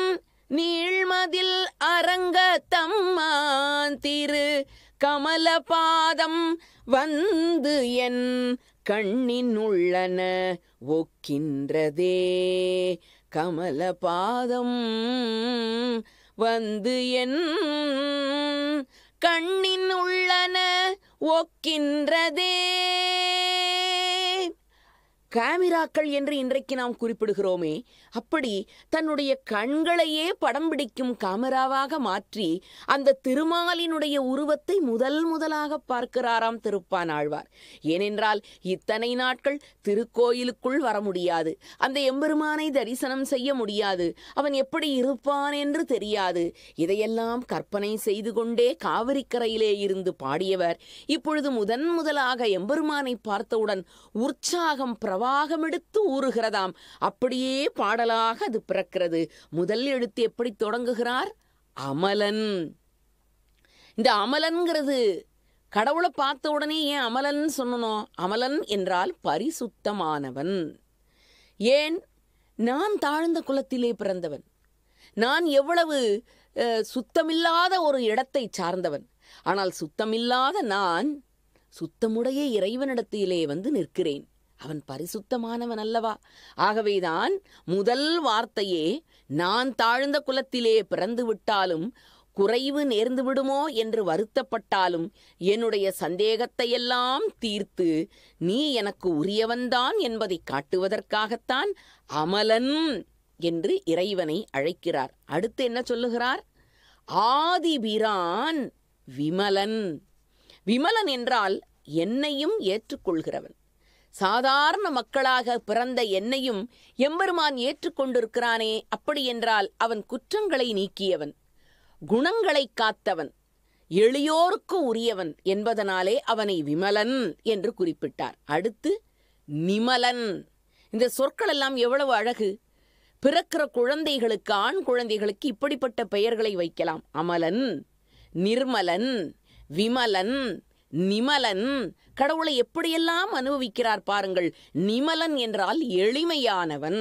நீழ்மதில் அரங்க தம்மான் திரு கமலபாதம் வந்து என் கண்ணினுள்ளன ஒக்கின்றதே கமல பாதம் வந்து என் கண்ணினுள்ளன ஒக்கின்றதே கேமிராக்கள் என்று இன்றைக்கு நாம் குறிப்பிடுகிறோமே அப்படி தன்னுடைய கண்களையே படம் பிடிக்கும் காமராவாக மாற்றி அந்த திருமாலினுடைய உருவத்தை முதல் முதலாக பார்க்கிறாராம் திருப்பான் ஆழ்வார் ஏனென்றால் இத்தனை நாட்கள் திருக்கோயிலுக்குள் வர முடியாது அந்த எம்பெருமானை தரிசனம் செய்ய முடியாது அவன் எப்படி இருப்பான் என்று தெரியாது இதையெல்லாம் கற்பனை செய்து கொண்டே காவிரிக்கரையிலே இருந்து பாடியவர் இப்பொழுது முதன் முதலாக எம்பெருமானை பார்த்தவுடன் உற்சாகம் பிரவாகமெடுத்து ஊறுகிறதாம் அப்படியே பாட பாடலாக அது பிறக்கிறது முதல் எழுத்து எப்படி தொடங்குகிறார் அமலன் இந்த அமலன்கிறது கடவுளை பார்த்த உடனே ஏன் அமலன் சொன்னனோ அமலன் என்றால் பரிசுத்தமானவன் ஏன் நான் தாழ்ந்த குலத்திலே பிறந்தவன் நான் எவ்வளவு சுத்தமில்லாத ஒரு இடத்தை சார்ந்தவன் ஆனால் சுத்தமில்லாத நான் சுத்தமுடைய இறைவனிடத்திலே வந்து நிற்கிறேன் அவன் பரிசுத்தமானவன் அல்லவா ஆகவேதான் முதல் வார்த்தையே நான் தாழ்ந்த குலத்திலே பிறந்து விட்டாலும் குறைவு நேர்ந்து விடுமோ என்று வருத்தப்பட்டாலும் என்னுடைய சந்தேகத்தையெல்லாம் தீர்த்து நீ எனக்கு உரியவன்தான் என்பதை காட்டுவதற்காகத்தான் அமலன் என்று இறைவனை அழைக்கிறார் அடுத்து என்ன சொல்லுகிறார் ஆதிபிரான் விமலன் விமலன் என்றால் என்னையும் ஏற்றுக்கொள்கிறவன் சாதாரண மக்களாக பிறந்த என்னையும் எம்பெருமான் ஏற்றுக்கொண்டிருக்கிறானே அப்படியென்றால் அவன் குற்றங்களை நீக்கியவன் குணங்களை காத்தவன் எளியோருக்கு உரியவன் என்பதனாலே அவனை விமலன் என்று குறிப்பிட்டார் அடுத்து நிமலன் இந்த சொற்கள் எல்லாம் எவ்வளவு அழகு பிறக்கிற குழந்தைகளுக்கு ஆண் குழந்தைகளுக்கு இப்படிப்பட்ட பெயர்களை வைக்கலாம் அமலன் நிர்மலன் விமலன் நிமலன் கடவுளை எப்படியெல்லாம் அனுபவிக்கிறார் பாருங்கள் நிமலன் என்றால் எளிமையானவன்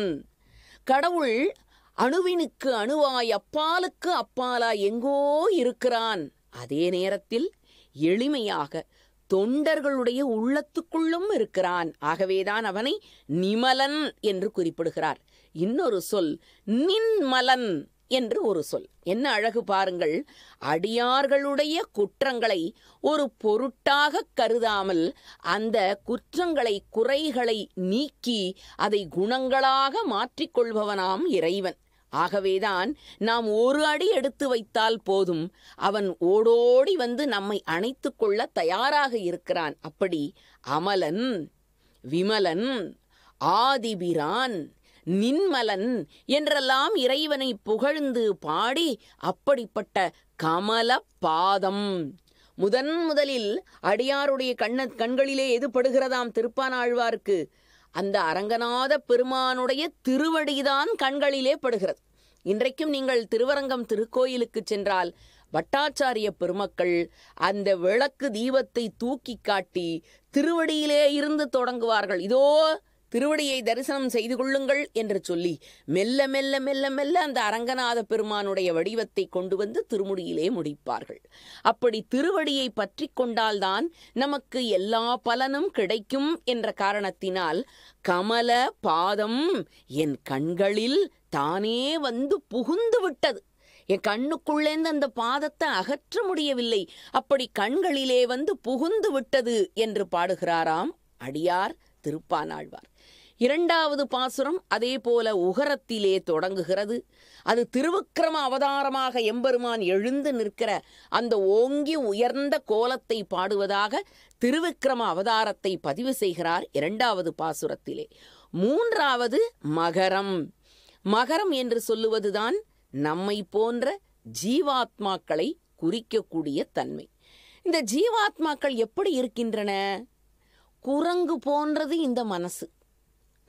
கடவுள் அணுவினுக்கு அணுவாய் அப்பாலுக்கு அப்பாலா எங்கோ இருக்கிறான் அதே நேரத்தில் எளிமையாக தொண்டர்களுடைய உள்ளத்துக்குள்ளும் இருக்கிறான் ஆகவேதான் அவனை நிமலன் என்று குறிப்பிடுகிறார் இன்னொரு சொல் நின்மலன் என்று ஒரு சொல் என்ன அழகு பாருங்கள் அடியார்களுடைய குற்றங்களை ஒரு பொருட்டாக கருதாமல் அந்த குற்றங்களை குறைகளை நீக்கி அதை குணங்களாக மாற்றிக்கொள்பவனாம் இறைவன் ஆகவேதான் நாம் ஒரு அடி எடுத்து வைத்தால் போதும் அவன் ஓடோடி வந்து நம்மை அணைத்து கொள்ள தயாராக இருக்கிறான் அப்படி அமலன் விமலன் ஆதிபிரான் நின்மலன் என்றெல்லாம் இறைவனை புகழ்ந்து பாடி அப்படிப்பட்ட கமல பாதம் முதன் முதலில் அடியாருடைய கண்ண கண்களிலே எது படுகிறதாம் திருப்பானாழ்வார்க்கு அந்த அரங்கநாத பெருமானுடைய திருவடிதான் கண்களிலே படுகிறது இன்றைக்கும் நீங்கள் திருவரங்கம் திருக்கோயிலுக்கு சென்றால் வட்டாச்சாரிய பெருமக்கள் அந்த விளக்கு தீபத்தை தூக்கி காட்டி திருவடியிலே இருந்து தொடங்குவார்கள் இதோ திருவடியை தரிசனம் செய்து கொள்ளுங்கள் என்று சொல்லி மெல்ல மெல்ல மெல்ல மெல்ல அந்த அரங்கநாத பெருமானுடைய வடிவத்தை கொண்டு வந்து திருமுடியிலே முடிப்பார்கள் அப்படி திருவடியை பற்றி கொண்டால்தான் நமக்கு எல்லா பலனும் கிடைக்கும் என்ற காரணத்தினால் கமல பாதம் என் கண்களில் தானே வந்து புகுந்து விட்டது என் கண்ணுக்குள்ளேந்து அந்த பாதத்தை அகற்ற முடியவில்லை அப்படி கண்களிலே வந்து புகுந்து விட்டது என்று பாடுகிறாராம் அடியார் திருப்பானாழ்வார் இரண்டாவது பாசுரம் அதே போல உகரத்திலே தொடங்குகிறது அது திருவிக்கிரம அவதாரமாக எம்பெருமான் எழுந்து நிற்கிற அந்த ஓங்கி உயர்ந்த கோலத்தை பாடுவதாக திருவிக்கிரம அவதாரத்தை பதிவு செய்கிறார் இரண்டாவது பாசுரத்திலே மூன்றாவது மகரம் மகரம் என்று சொல்லுவதுதான் நம்மை போன்ற ஜீவாத்மாக்களை குறிக்கக்கூடிய தன்மை இந்த ஜீவாத்மாக்கள் எப்படி இருக்கின்றன குரங்கு போன்றது இந்த மனசு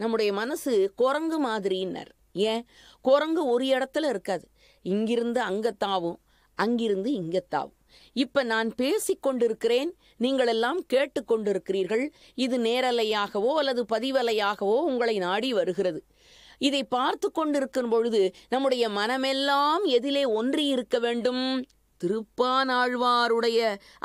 நம்முடைய மனசு குரங்கு மாதிரின்னார் ஏன் குரங்கு ஒரு இடத்துல இருக்காது இங்கிருந்து அங்கே தாவும் அங்கிருந்து இங்க தாவும் இப்ப நான் பேசிக்கொண்டிருக்கிறேன் நீங்கள் எல்லாம் கேட்டுக்கொண்டிருக்கிறீர்கள் இது நேரலையாகவோ அல்லது பதிவலையாகவோ உங்களை நாடி வருகிறது இதை பார்த்து கொண்டிருக்கும் பொழுது நம்முடைய மனமெல்லாம் எதிலே ஒன்றி இருக்க வேண்டும் திருப்பானாழ்வாருடைய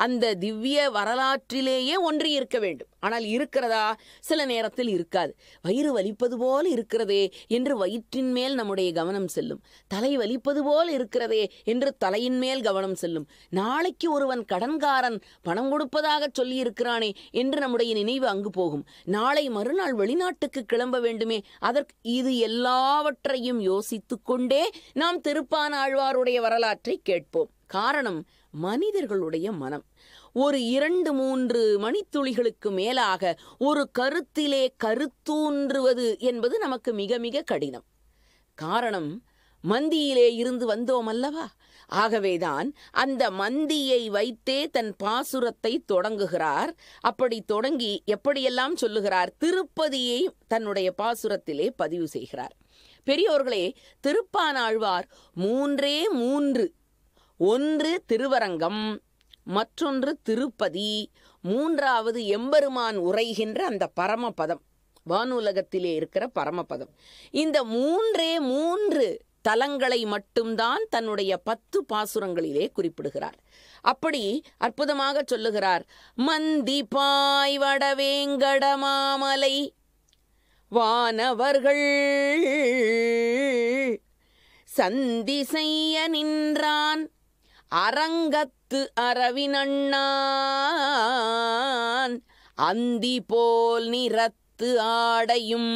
அந்த திவ்ய வரலாற்றிலேயே ஒன்றி இருக்க வேண்டும் ஆனால் இருக்கிறதா சில நேரத்தில் இருக்காது வயிறு வலிப்பது போல் இருக்கிறதே என்று வயிற்றின் மேல் நம்முடைய கவனம் செல்லும் தலை வலிப்பது போல் இருக்கிறதே என்று தலையின் மேல் கவனம் செல்லும் நாளைக்கு ஒருவன் கடன்காரன் பணம் கொடுப்பதாக சொல்லி இருக்கிறானே என்று நம்முடைய நினைவு அங்கு போகும் நாளை மறுநாள் வெளிநாட்டுக்கு கிளம்ப வேண்டுமே அதற்கு இது எல்லாவற்றையும் யோசித்து கொண்டே நாம் திருப்பான ஆழ்வாருடைய வரலாற்றை கேட்போம் காரணம் மனிதர்களுடைய மனம் ஒரு இரண்டு மூன்று மணித்துளிகளுக்கு மேலாக ஒரு கருத்திலே கருத்தூன்றுவது என்பது நமக்கு மிக மிக கடினம் காரணம் மந்தியிலே இருந்து வந்தோம் அல்லவா ஆகவேதான் அந்த மந்தியை வைத்தே தன் பாசுரத்தை தொடங்குகிறார் அப்படி தொடங்கி எப்படியெல்லாம் சொல்லுகிறார் திருப்பதியை தன்னுடைய பாசுரத்திலே பதிவு செய்கிறார் பெரியோர்களே திருப்பானாழ்வார் மூன்றே மூன்று ஒன்று திருவரங்கம் மற்றொன்று திருப்பதி மூன்றாவது எம்பெருமான் உரைகின்ற அந்த பரமபதம் வானுலகத்திலே இருக்கிற பரமபதம் இந்த மூன்றே மூன்று தலங்களை மட்டும்தான் தன்னுடைய பத்து பாசுரங்களிலே குறிப்பிடுகிறார் அப்படி அற்புதமாக சொல்லுகிறார் மந்தி வடவேங்கட மாமலை வானவர்கள் சந்தி செய்ய நின்றான் அரங்கத் அத்து அரவினண்ணான் அந்தி போல் நிறத்து ஆடையும்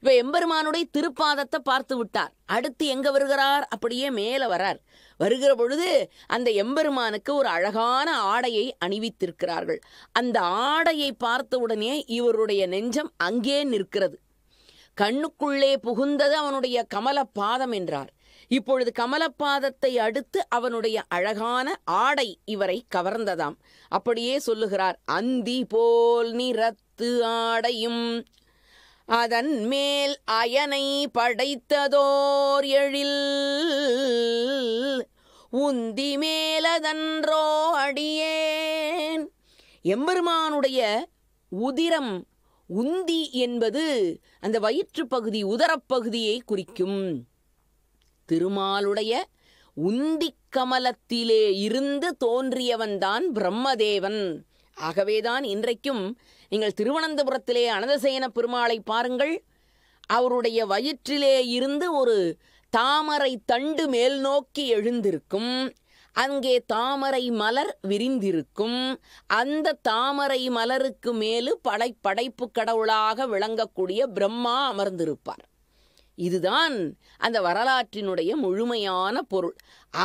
இப்ப எம்பெருமானுடைய திருப்பாதத்தை பார்த்து விட்டார் அடுத்து எங்க வருகிறார் அப்படியே மேல வரார் வருகிற பொழுது அந்த எம்பெருமானுக்கு ஒரு அழகான ஆடையை அணிவித்திருக்கிறார்கள் அந்த ஆடையை பார்த்த உடனே இவருடைய நெஞ்சம் அங்கே நிற்கிறது கண்ணுக்குள்ளே புகுந்தது அவனுடைய கமல பாதம் என்றார் இப்பொழுது கமலப்பாதத்தை அடுத்து அவனுடைய அழகான ஆடை இவரை கவர்ந்ததாம் அப்படியே சொல்லுகிறார் அந்தி போல் நிறத்து ஆடையும் அதன் மேல் அயனை படைத்ததோர் எழில் உந்தி மேலதன்றோ அடியேன் எம்பெருமானுடைய உதிரம் உந்தி என்பது அந்த வயிற்றுப்பகுதி உதரப்பகுதியை குறிக்கும் திருமாலுடைய உந்திக் கமலத்திலே இருந்து தோன்றியவன்தான் பிரம்மதேவன் ஆகவேதான் இன்றைக்கும் நீங்கள் திருவனந்தபுரத்திலே அனந்தசேன பெருமாளை பாருங்கள் அவருடைய வயிற்றிலே இருந்து ஒரு தாமரை தண்டு மேல் நோக்கி எழுந்திருக்கும் அங்கே தாமரை மலர் விரிந்திருக்கும் அந்த தாமரை மலருக்கு மேலு படை படைப்பு கடவுளாக விளங்கக்கூடிய பிரம்மா அமர்ந்திருப்பார் இதுதான் அந்த வரலாற்றினுடைய முழுமையான பொருள்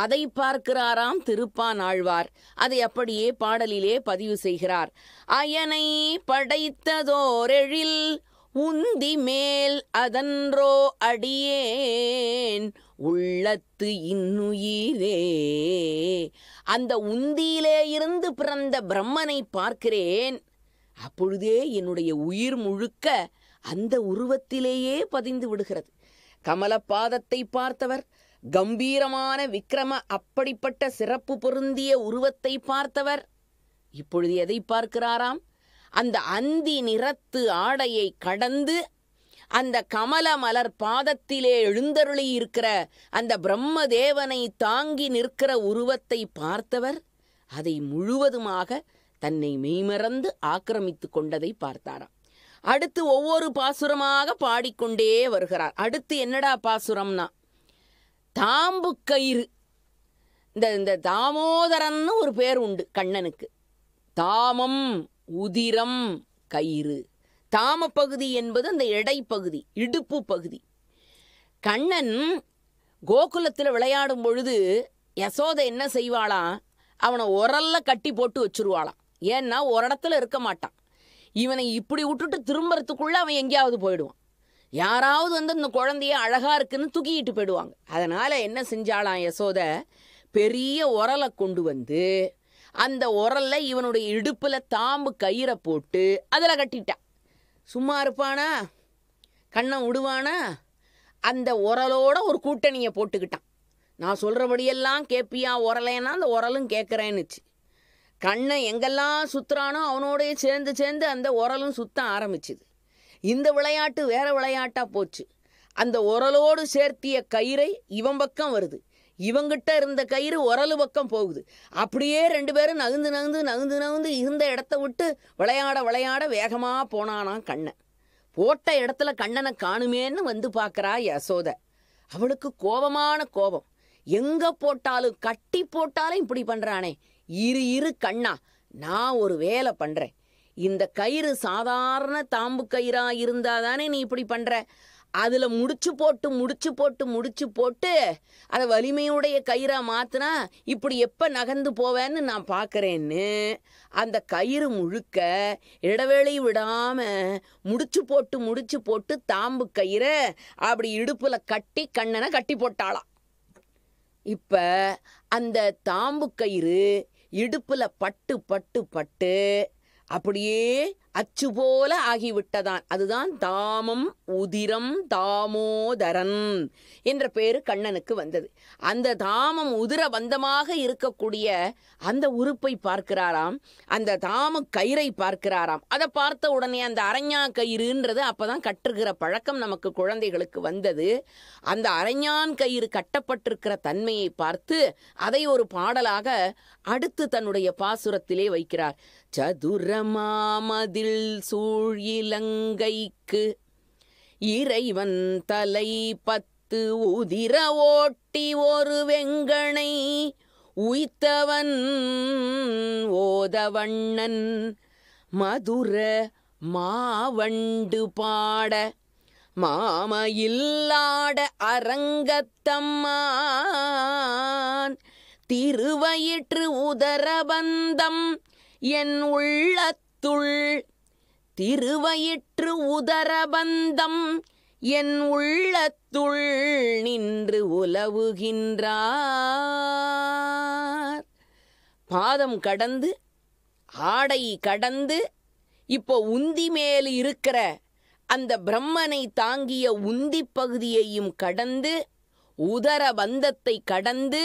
அதை பார்க்கிறாராம் திருப்பான் ஆழ்வார் அதை அப்படியே பாடலிலே பதிவு செய்கிறார் அயனை படைத்ததோரெழில் உந்தி மேல் அதன்றோ அடியேன் உள்ளத்து இன்னுயிரே அந்த உந்தியிலே இருந்து பிறந்த பிரம்மனை பார்க்கிறேன் அப்பொழுதே என்னுடைய உயிர் முழுக்க அந்த உருவத்திலேயே பதிந்து விடுகிறது கமல பாதத்தை பார்த்தவர் கம்பீரமான விக்ரம அப்படிப்பட்ட சிறப்பு பொருந்திய உருவத்தை பார்த்தவர் இப்பொழுது எதை பார்க்கிறாராம் அந்த அந்தி நிறத்து ஆடையை கடந்து அந்த கமல மலர் பாதத்திலே எழுந்தருளி இருக்கிற அந்த பிரம்ம தேவனை தாங்கி நிற்கிற உருவத்தை பார்த்தவர் அதை முழுவதுமாக தன்னை மெய்மறந்து ஆக்கிரமித்து கொண்டதை பார்த்தாராம் அடுத்து ஒவ்வொரு பாசுரமாக பாடிக்கொண்டே வருகிறார் அடுத்து என்னடா பாசுரம்னா தாம்பு கயிறு இந்த இந்த தாமோதரன்னு ஒரு பேர் உண்டு கண்ணனுக்கு தாமம் உதிரம் கயிறு தாம பகுதி என்பது அந்த எடைப்பகுதி இடுப்பு பகுதி கண்ணன் கோகுலத்தில் விளையாடும் பொழுது யசோதை என்ன செய்வாளாம் அவனை உரல்ல கட்டி போட்டு வச்சுருவாளாம் ஏன்னா ஒரு இடத்துல இருக்க மாட்டான் இவனை இப்படி விட்டுட்டு திரும்புறதுக்குள்ளே அவன் எங்கேயாவது போயிடுவான் யாராவது வந்து இந்த குழந்தைய அழகாக இருக்குன்னு தூக்கிட்டு போயிடுவாங்க அதனால் என்ன செஞ்சாலாம் யசோத பெரிய உரலை கொண்டு வந்து அந்த உரல்ல இவனுடைய இடுப்பில் தாம்பு கயிறை போட்டு அதில் கட்டிட்டான் சும்மா இருப்பானா கண்ணை விடுவானா அந்த உரலோட ஒரு கூட்டணியை போட்டுக்கிட்டான் நான் சொல்கிறபடியெல்லாம் கேட்பியா உரலேன்னா அந்த உரலும் கேட்குறேன்னுச்சு கண்ணை எங்கெல்லாம் சுற்றுறானோ அவனோடய சேர்ந்து சேர்ந்து அந்த உரலும் சுத்த ஆரம்பிச்சுது இந்த விளையாட்டு வேற விளையாட்டாக போச்சு அந்த உரலோடு சேர்த்திய கயிறை இவன் பக்கம் வருது இவங்கிட்ட இருந்த கயிறு உரலு பக்கம் போகுது அப்படியே ரெண்டு பேரும் நகுந்து நகுந்து நகுந்து நகுந்து இருந்த இடத்த விட்டு விளையாட விளையாட வேகமாக போனானா கண்ணன் போட்ட இடத்துல கண்ணனை காணுமேன்னு வந்து பார்க்குறா யசோத அவளுக்கு கோபமான கோபம் எங்கே போட்டாலும் கட்டி போட்டாலும் இப்படி பண்ணுறானே இரு இரு கண்ணா நான் ஒரு வேலை பண்ணுறேன் இந்த கயிறு சாதாரண தாம்பு கயிறா இருந்தா தானே நீ இப்படி பண்ணுற அதில் முடிச்சு போட்டு முடிச்சு போட்டு முடிச்சு போட்டு அதை வலிமையுடைய கயிறாக மாற்றினா இப்படி எப்போ நகர்ந்து போவேன்னு நான் பார்க்குறேன்னு அந்த கயிறு முழுக்க இடைவேளை விடாமல் முடிச்சு போட்டு முடிச்சு போட்டு தாம்பு கயிறை அப்படி இடுப்பில் கட்டி கண்ணனை கட்டி போட்டாளாம் இப்போ அந்த தாம்பு கயிறு இடுப்பில் பட்டு பட்டு பட்டு அப்படியே அச்சு போல ஆகிவிட்டதான் அதுதான் தாமம் உதிரம் தாமோதரன் என்ற பேரு கண்ணனுக்கு வந்தது அந்த தாமம் உதிர பந்தமாக இருக்கக்கூடிய அந்த உறுப்பை பார்க்கிறாராம் அந்த தாம கயிறை பார்க்கிறாராம் அதை பார்த்த உடனே அந்த அரஞ்சா கயிறுன்றது அப்போதான் கட்டுகிற பழக்கம் நமக்கு குழந்தைகளுக்கு வந்தது அந்த அரஞ்சான் கயிறு கட்டப்பட்டிருக்கிற தன்மையை பார்த்து அதை ஒரு பாடலாக அடுத்து தன்னுடைய பாசுரத்திலே வைக்கிறார் சதுரமாமதில் சூழ் இலங்கைக்கு இறைவன் தலை பத்து உதிர ஓட்டி ஒரு வெங்கனை உய்த்தவன் ஓதவண்ணன் மதுர மாவண்டு பாட மாமையில்லாட அரங்கத்தம்மான் திருவயிற்று உதரபந்தம் என் உள்ளத்துள் திருவயிற்று உதரபந்தம் என் உள்ளத்துள் நின்று உலவுகின்றார் பாதம் கடந்து ஆடை கடந்து இப்போ உந்தி மேல் இருக்கிற அந்த பிரம்மனை தாங்கிய உந்தி பகுதியையும் கடந்து உதர பந்தத்தை கடந்து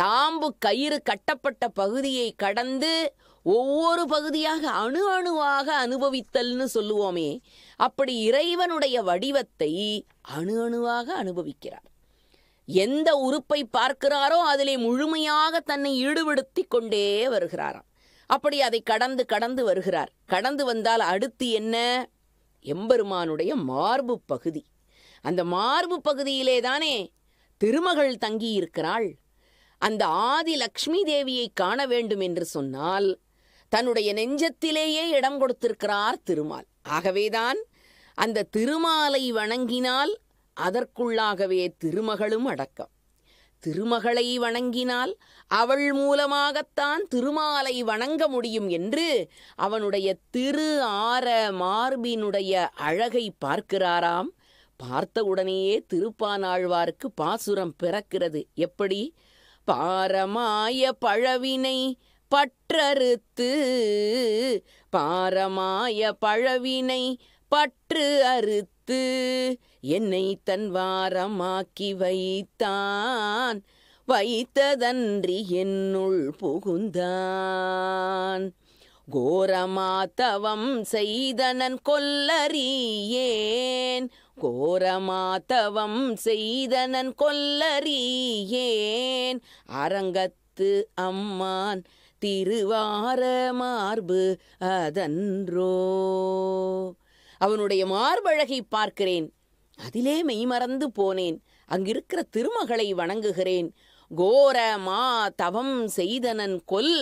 தாம்பு கயிறு கட்டப்பட்ட பகுதியை கடந்து ஒவ்வொரு பகுதியாக அணு அணுவாக அனுபவித்தல்னு சொல்லுவோமே அப்படி இறைவனுடைய வடிவத்தை அணு அணுவாக அனுபவிக்கிறார் எந்த உறுப்பை பார்க்கிறாரோ அதிலே முழுமையாக தன்னை ஈடுபடுத்தி கொண்டே வருகிறாராம் அப்படி அதை கடந்து கடந்து வருகிறார் கடந்து வந்தால் அடுத்து என்ன எம்பெருமானுடைய மார்பு பகுதி அந்த மார்பு பகுதியிலே தானே திருமகள் தங்கியிருக்கிறாள் அந்த ஆதி லக்ஷ்மி தேவியை காண வேண்டும் என்று சொன்னால் தன்னுடைய நெஞ்சத்திலேயே இடம் கொடுத்திருக்கிறார் திருமால் ஆகவேதான் அந்த திருமாலை வணங்கினால் அதற்குள்ளாகவே திருமகளும் அடக்கம் திருமகளை வணங்கினால் அவள் மூலமாகத்தான் திருமாலை வணங்க முடியும் என்று அவனுடைய திரு ஆர மார்பினுடைய அழகை பார்க்கிறாராம் பார்த்தவுடனேயே திருப்பானாழ்வாருக்கு பாசுரம் பிறக்கிறது எப்படி பாரமாய பழவினை பற்றறுத்து பாரமாய பழவினை பற்று அறுத்து என்னை தன் வாரமாக்கி வைத்தான் வைத்ததன்றி என்னுள் புகுந்தான் கோரமாத்தவம் செய்தனன் கொல்லறியேன் கோரமாத்தவம் செய்தனன் கொல்லறியேன் அரங்கத்து அம்மான் திருவார மார்பு அதன்றோ அவனுடைய மார்பழகை பார்க்கிறேன் அதிலே மெய்மறந்து போனேன் அங்கிருக்கிற திருமகளை வணங்குகிறேன் கோர மா தவம் செய்தனன் கொல்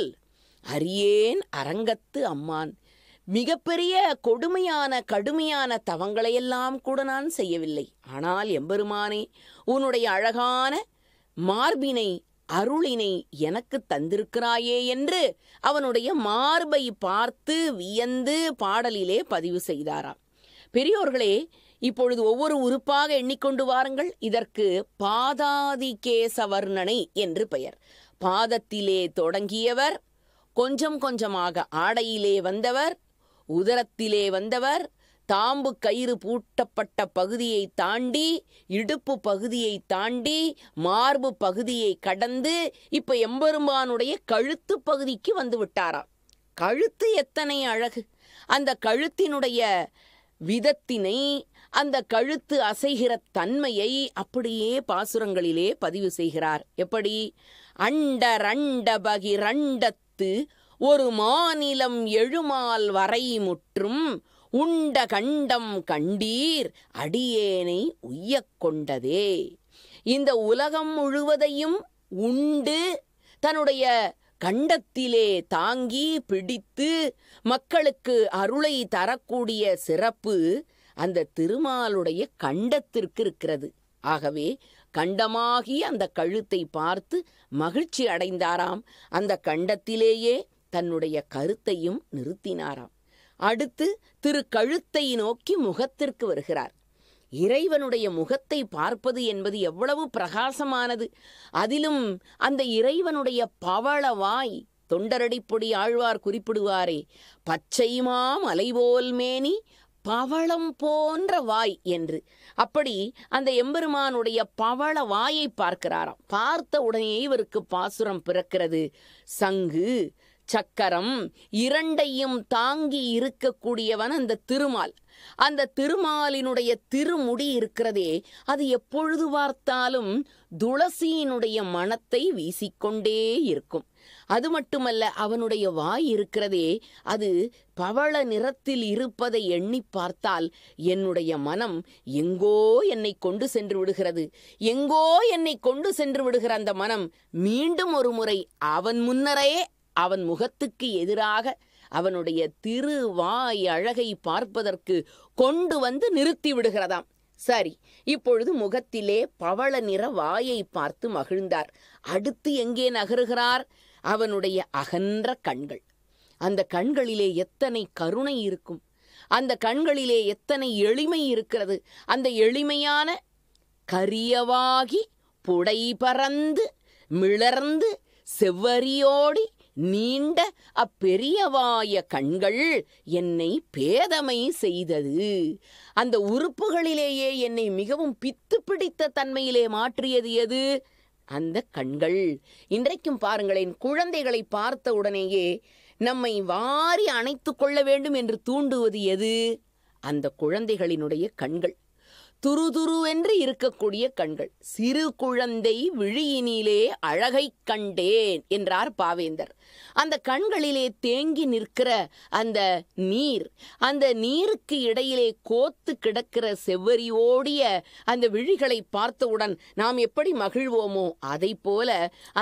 அரியேன் அரங்கத்து அம்மான் மிகப்பெரிய கொடுமையான கடுமையான தவங்களையெல்லாம் கூட நான் செய்யவில்லை ஆனால் எம்பெருமானே உன்னுடைய அழகான மார்பினை அருளினை எனக்கு தந்திருக்கிறாயே என்று அவனுடைய மார்பை பார்த்து வியந்து பாடலிலே பதிவு செய்தாராம் பெரியோர்களே இப்பொழுது ஒவ்வொரு உறுப்பாக எண்ணிக்கொண்டு வாருங்கள் இதற்கு பாதாதிகேசவர்ணனை என்று பெயர் பாதத்திலே தொடங்கியவர் கொஞ்சம் கொஞ்சமாக ஆடையிலே வந்தவர் உதரத்திலே வந்தவர் தாம்பு கயிறு பூட்டப்பட்ட பகுதியை தாண்டி இடுப்பு பகுதியை தாண்டி மார்பு பகுதியை கடந்து இப்ப எம்பெருமானுடைய கழுத்து பகுதிக்கு வந்து விட்டாராம் கழுத்து எத்தனை அழகு அந்த கழுத்தினுடைய விதத்தினை அந்த கழுத்து அசைகிற தன்மையை அப்படியே பாசுரங்களிலே பதிவு செய்கிறார் எப்படி அண்ட ரண்ட பகிரண்டத்து ஒரு மாநிலம் எழுமால் வரை முற்றும் உண்ட கண்டம் கண்டீர் அடியேனை உய்யக்கொண்டதே கொண்டதே இந்த உலகம் முழுவதையும் உண்டு தன்னுடைய கண்டத்திலே தாங்கி பிடித்து மக்களுக்கு அருளை தரக்கூடிய சிறப்பு அந்த திருமாலுடைய கண்டத்திற்கு இருக்கிறது ஆகவே கண்டமாகி அந்த கழுத்தை பார்த்து மகிழ்ச்சி அடைந்தாராம் அந்த கண்டத்திலேயே தன்னுடைய கருத்தையும் நிறுத்தினாராம் அடுத்து திரு கழுத்தை நோக்கி முகத்திற்கு வருகிறார் இறைவனுடைய முகத்தை பார்ப்பது என்பது எவ்வளவு பிரகாசமானது அதிலும் அந்த இறைவனுடைய பவள வாய் தொண்டரடிப்பொடி ஆழ்வார் குறிப்பிடுவாரே பச்சைமாம் அலைபோல் மேனி பவளம் போன்ற வாய் என்று அப்படி அந்த எம்பெருமானுடைய பவள வாயை பார்க்கிறாராம் பார்த்த உடனே இவருக்கு பாசுரம் பிறக்கிறது சங்கு சக்கரம் இரண்டையும் தாங்கி இருக்கக்கூடியவன் அந்த திருமால் அந்த திருமாலினுடைய திருமுடி இருக்கிறதே அது எப்பொழுது பார்த்தாலும் துளசியினுடைய மனத்தை வீசிக்கொண்டே இருக்கும் அது மட்டுமல்ல அவனுடைய வாய் இருக்கிறதே அது பவள நிறத்தில் இருப்பதை எண்ணி பார்த்தால் என்னுடைய மனம் எங்கோ என்னை கொண்டு சென்று விடுகிறது எங்கோ என்னை கொண்டு சென்று விடுகிற அந்த மனம் மீண்டும் ஒரு முறை அவன் முன்னரே அவன் முகத்துக்கு எதிராக அவனுடைய திரு வாய் அழகை பார்ப்பதற்கு கொண்டு வந்து நிறுத்தி விடுகிறதாம் சரி இப்பொழுது முகத்திலே பவள நிற வாயை பார்த்து மகிழ்ந்தார் அடுத்து எங்கே நகருகிறார் அவனுடைய அகன்ற கண்கள் அந்த கண்களிலே எத்தனை கருணை இருக்கும் அந்த கண்களிலே எத்தனை எளிமை இருக்கிறது அந்த எளிமையான கரியவாகி புடை பறந்து மிளர்ந்து செவ்வரியோடி நீண்ட அப்பெரியவாய கண்கள் என்னை பேதமை செய்தது அந்த உறுப்புகளிலேயே என்னை மிகவும் பித்து பிடித்த தன்மையிலே மாற்றியது எது அந்த கண்கள் இன்றைக்கும் பாருங்களேன் குழந்தைகளை பார்த்த உடனேயே நம்மை வாரி அணைத்து கொள்ள வேண்டும் என்று தூண்டுவது எது அந்த குழந்தைகளினுடைய கண்கள் என்று இருக்கக்கூடிய கண்கள் சிறு குழந்தை விழியினிலே அழகை கண்டேன் என்றார் பாவேந்தர் அந்த கண்களிலே தேங்கி நிற்கிற அந்த நீர் அந்த நீருக்கு இடையிலே கோத்து கிடக்கிற செவ்வரியோடிய அந்த விழிகளை பார்த்தவுடன் நாம் எப்படி மகிழ்வோமோ அதை போல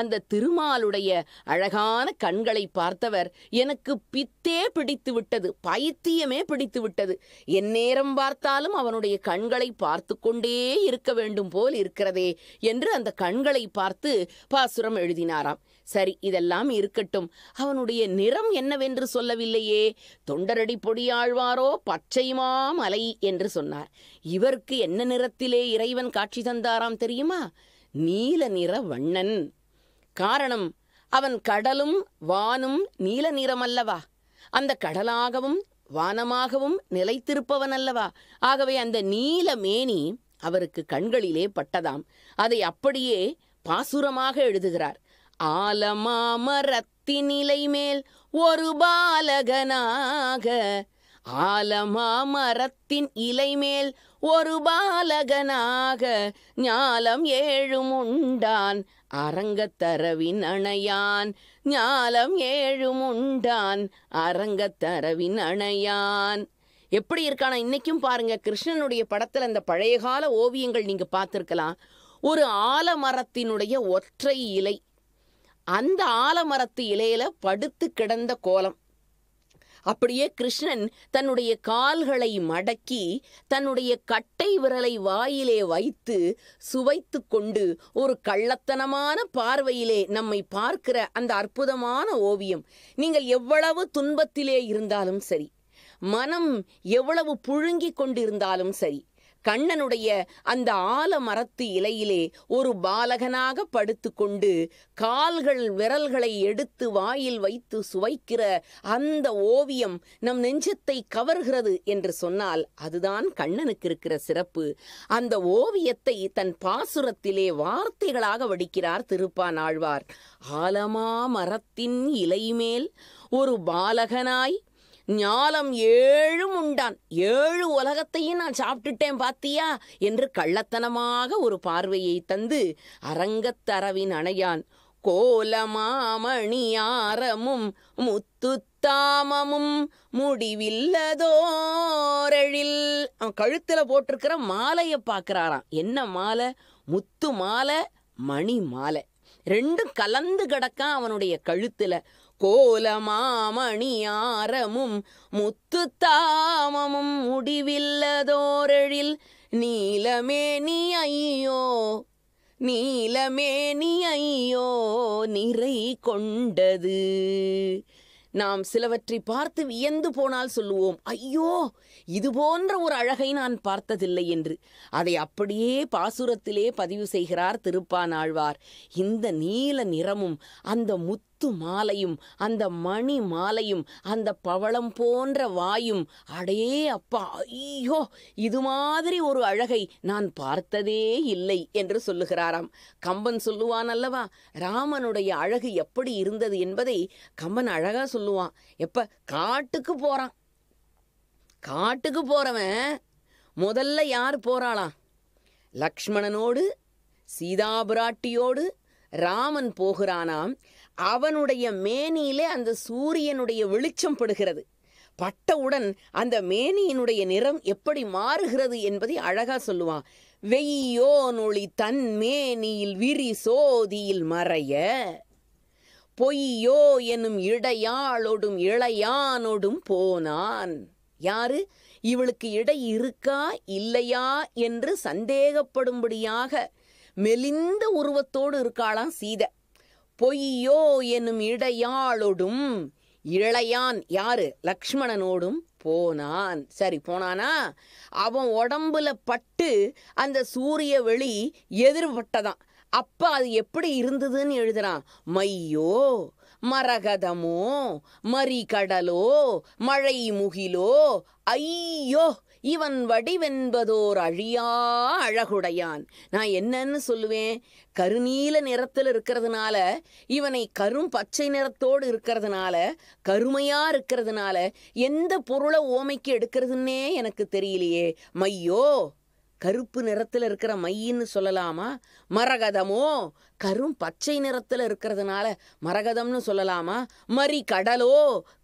அந்த திருமாலுடைய அழகான கண்களை பார்த்தவர் எனக்கு பித்தே பிடித்து விட்டது பைத்தியமே பிடித்து விட்டது எந்நேரம் பார்த்தாலும் அவனுடைய கண்களை பார்த்து கொண்டே இருக்க வேண்டும் போல் இருக்கிறதே என்று அந்த கண்களை பார்த்து பாசுரம் எழுதினாராம் சரி இதெல்லாம் இருக்கட்டும் அவனுடைய நிறம் என்னவென்று சொல்லவில்லையே தொண்டரடி பொடியாழ்வாரோ பச்சைமா மலை என்று சொன்னார் இவருக்கு என்ன நிறத்திலே இறைவன் காட்சி தந்தாராம் தெரியுமா நீல நிற வண்ணன் காரணம் அவன் கடலும் வானும் நீல நிறம் அல்லவா அந்த கடலாகவும் வானமாகவும் நிலைத்திருப்பவன் அல்லவா ஆகவே அந்த நீல மேனி அவருக்கு கண்களிலே பட்டதாம் அதை அப்படியே பாசுரமாக எழுதுகிறார் ஆலமாமரத்தினிலை மேல் ஒரு பாலகனாக ஆலமாமரத்தின் இலை மேல் ஒரு பாலகனாக ஞாலம் ஏழும் உண்டான் அரங்கத்தரவின் அணையான் ஞாலம் ஏழும் உண்டான் அரங்கத்தரவின் அணையான் எப்படி இருக்கானா இன்னைக்கும் பாருங்க கிருஷ்ணனுடைய படத்துல அந்த பழைய கால ஓவியங்கள் நீங்க பார்த்துருக்கலாம் ஒரு ஆலமரத்தினுடைய ஒற்றை இலை அந்த ஆலமரத்து இலையில படுத்து கிடந்த கோலம் அப்படியே கிருஷ்ணன் தன்னுடைய கால்களை மடக்கி தன்னுடைய கட்டை விரலை வாயிலே வைத்து சுவைத்து கொண்டு ஒரு கள்ளத்தனமான பார்வையிலே நம்மை பார்க்கிற அந்த அற்புதமான ஓவியம் நீங்கள் எவ்வளவு துன்பத்திலே இருந்தாலும் சரி மனம் எவ்வளவு புழுங்கி கொண்டிருந்தாலும் சரி கண்ணனுடைய அந்த ஆலமரத்து இலையிலே ஒரு பாலகனாக படுத்துக்கொண்டு கால்கள் விரல்களை எடுத்து வாயில் வைத்து சுவைக்கிற அந்த ஓவியம் நம் நெஞ்சத்தை கவர்கிறது என்று சொன்னால் அதுதான் கண்ணனுக்கு இருக்கிற சிறப்பு அந்த ஓவியத்தை தன் பாசுரத்திலே வார்த்தைகளாக வடிக்கிறார் திருப்பான் ஆழ்வார் ஆலமா மரத்தின் மேல் ஒரு பாலகனாய் ஞாலம் ஏழும் உண்டான் ஏழு உலகத்தையும் நான் சாப்பிட்டுட்டேன் பாத்தியா என்று கள்ளத்தனமாக ஒரு பார்வையை தந்து அரங்கத்தரவின் அணையான் கோலமாமணியாரமும் முத்துத்தாமமும் முடிவில்லதோரெழில் அவன் கழுத்துல போட்டிருக்கிற மாலையை பார்க்கிறாராம் என்ன மாலை முத்து மாலை மணி மாலை ரெண்டும் கலந்து கிடக்கான் அவனுடைய கழுத்துல கோலமாமணியாரமும் முத்துத்தாமமும் முடிவில்லதோரழில் நீலமேனி ஐயோ நீலமேனி ஐயோ நிறை கொண்டது நாம் சிலவற்றை பார்த்து வியந்து போனால் சொல்லுவோம் ஐயோ இது போன்ற ஒரு அழகை நான் பார்த்ததில்லை என்று அதை அப்படியே பாசுரத்திலே பதிவு செய்கிறார் திருப்பானாழ்வார் இந்த நீல நிறமும் அந்த முத்து முத்து மாலையும் அந்த மணி மாலையும் அந்த பவளம் போன்ற வாயும் அடையே அப்பா ஐயோ இது மாதிரி ஒரு அழகை நான் பார்த்ததே இல்லை என்று சொல்லுகிறாராம் கம்பன் சொல்லுவான் அல்லவா ராமனுடைய அழகு எப்படி இருந்தது என்பதை கம்பன் அழகா சொல்லுவான் எப்ப காட்டுக்கு போறான் காட்டுக்கு போறவன் முதல்ல யார் போறாளா லக்ஷ்மணனோடு சீதாபிராட்டியோடு ராமன் போகிறானாம் அவனுடைய மேனியிலே அந்த சூரியனுடைய வெளிச்சம் படுகிறது பட்டவுடன் அந்த மேனியினுடைய நிறம் எப்படி மாறுகிறது என்பதை அழகா சொல்லுவான் வெய்யோ நொழி தன் மேனியில் விரி சோதியில் மறைய பொய்யோ எனும் இடையாளோடும் இளையானொடும் போனான் யாரு இவளுக்கு இடை இருக்கா இல்லையா என்று சந்தேகப்படும்படியாக மெலிந்த உருவத்தோடு இருக்காளாம் சீத பொய்யோ என்னும் இடையாளோடும் இளையான் யாரு லக்ஷ்மணனோடும் போனான் சரி போனானா அவன் உடம்புல பட்டு அந்த சூரிய வெளி எதிர்பட்டதான் அப்ப அது எப்படி இருந்ததுன்னு எழுதுறான் மையோ மரகதமோ மறிகடலோ மழை முகிலோ ஐயோ இவன் வடிவென்பதோர் அழியா அழகுடையான் நான் என்னன்னு சொல்லுவேன் கருநீல நிறத்தில் இருக்கிறதுனால இவனை கரும் பச்சை நிறத்தோடு இருக்கிறதுனால கருமையா இருக்கிறதுனால எந்த பொருளை ஓமைக்கு எடுக்கிறதுன்னே எனக்கு தெரியலையே மையோ கருப்பு நிறத்தில் இருக்கிற மையின்னு சொல்லலாமா மரகதமோ கரும் பச்சை நிறத்தில் இருக்கிறதுனால மரகதம்னு சொல்லலாமா மரி கடலோ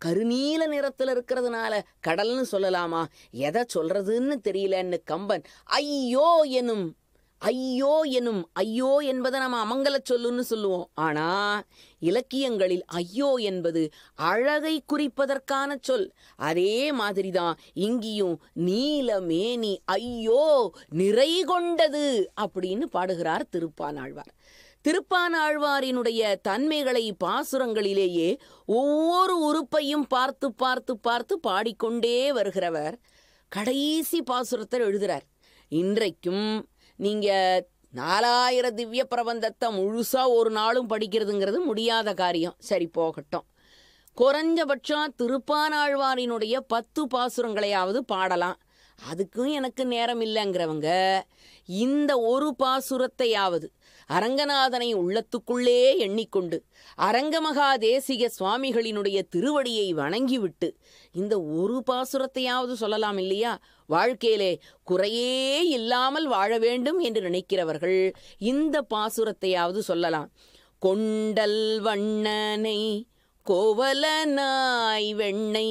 கருநீல நிறத்தில் இருக்கிறதுனால கடல்னு சொல்லலாமா எதை சொல்றதுன்னு தெரியலன்னு கம்பன் ஐயோ எனும் ஐயோ எனும் ஐயோ என்பதை நம்ம அமங்கல சொல்லுன்னு சொல்லுவோம் ஆனா இலக்கியங்களில் ஐயோ என்பது அழகை குறிப்பதற்கான சொல் அதே மாதிரிதான் இங்கேயும் நீல மேனி ஐயோ நிறை கொண்டது அப்படின்னு பாடுகிறார் திருப்பானாழ்வார் திருப்பானாழ்வாரினுடைய தன்மைகளை பாசுரங்களிலேயே ஒவ்வொரு உறுப்பையும் பார்த்து பார்த்து பார்த்து பாடிக்கொண்டே வருகிறவர் கடைசி பாசுரத்தை எழுதுகிறார் இன்றைக்கும் நீங்க நாலாயிர திவ்ய பிரபந்தத்தை முழுசா ஒரு நாளும் படிக்கிறதுங்கிறது முடியாத காரியம் சரி போகட்டும் குறைஞ்சபட்சம் திருப்பானாழ்வாரினுடைய பத்து பாசுரங்களையாவது பாடலாம் அதுக்கும் எனக்கு நேரம் இல்லைங்கிறவங்க இந்த ஒரு பாசுரத்தையாவது அரங்கநாதனை உள்ளத்துக்குள்ளே எண்ணிக்கொண்டு அரங்கமகா தேசிக சுவாமிகளினுடைய திருவடியை வணங்கிவிட்டு இந்த ஒரு பாசுரத்தையாவது சொல்லலாம் இல்லையா வாழ்க்கையிலே குறையே இல்லாமல் வாழ வேண்டும் என்று நினைக்கிறவர்கள் இந்த பாசுரத்தையாவது சொல்லலாம் கொண்டல் வண்ணனை கோவலனாய் வெண்ணை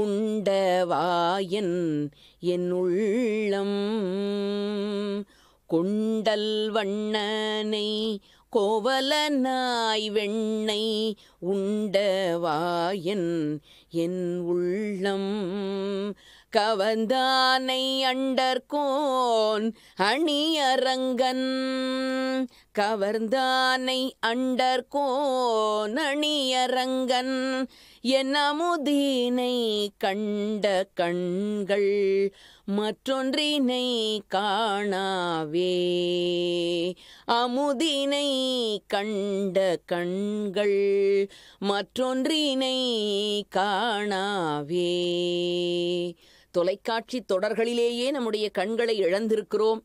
உண்டவாயன் என் உள்ளம் கொண்டல் வண்ணனை கோவலனாய் வெண்ணை உண்டவாயன் என் உள்ளம் கவந்தானை அண்டர்கோன் அணியரங்கன் கவர்ந்தானை அண்டர்கோன் அணியரங்கன் என்னமுதீனை கண்ட கண்கள் மற்றொன்றினை காணாவே அமுதினை கண்ட கண்கள் மற்றொன்றினை காணாவே தொலைக்காட்சி தொடர்களிலேயே நம்முடைய கண்களை இழந்திருக்கிறோம்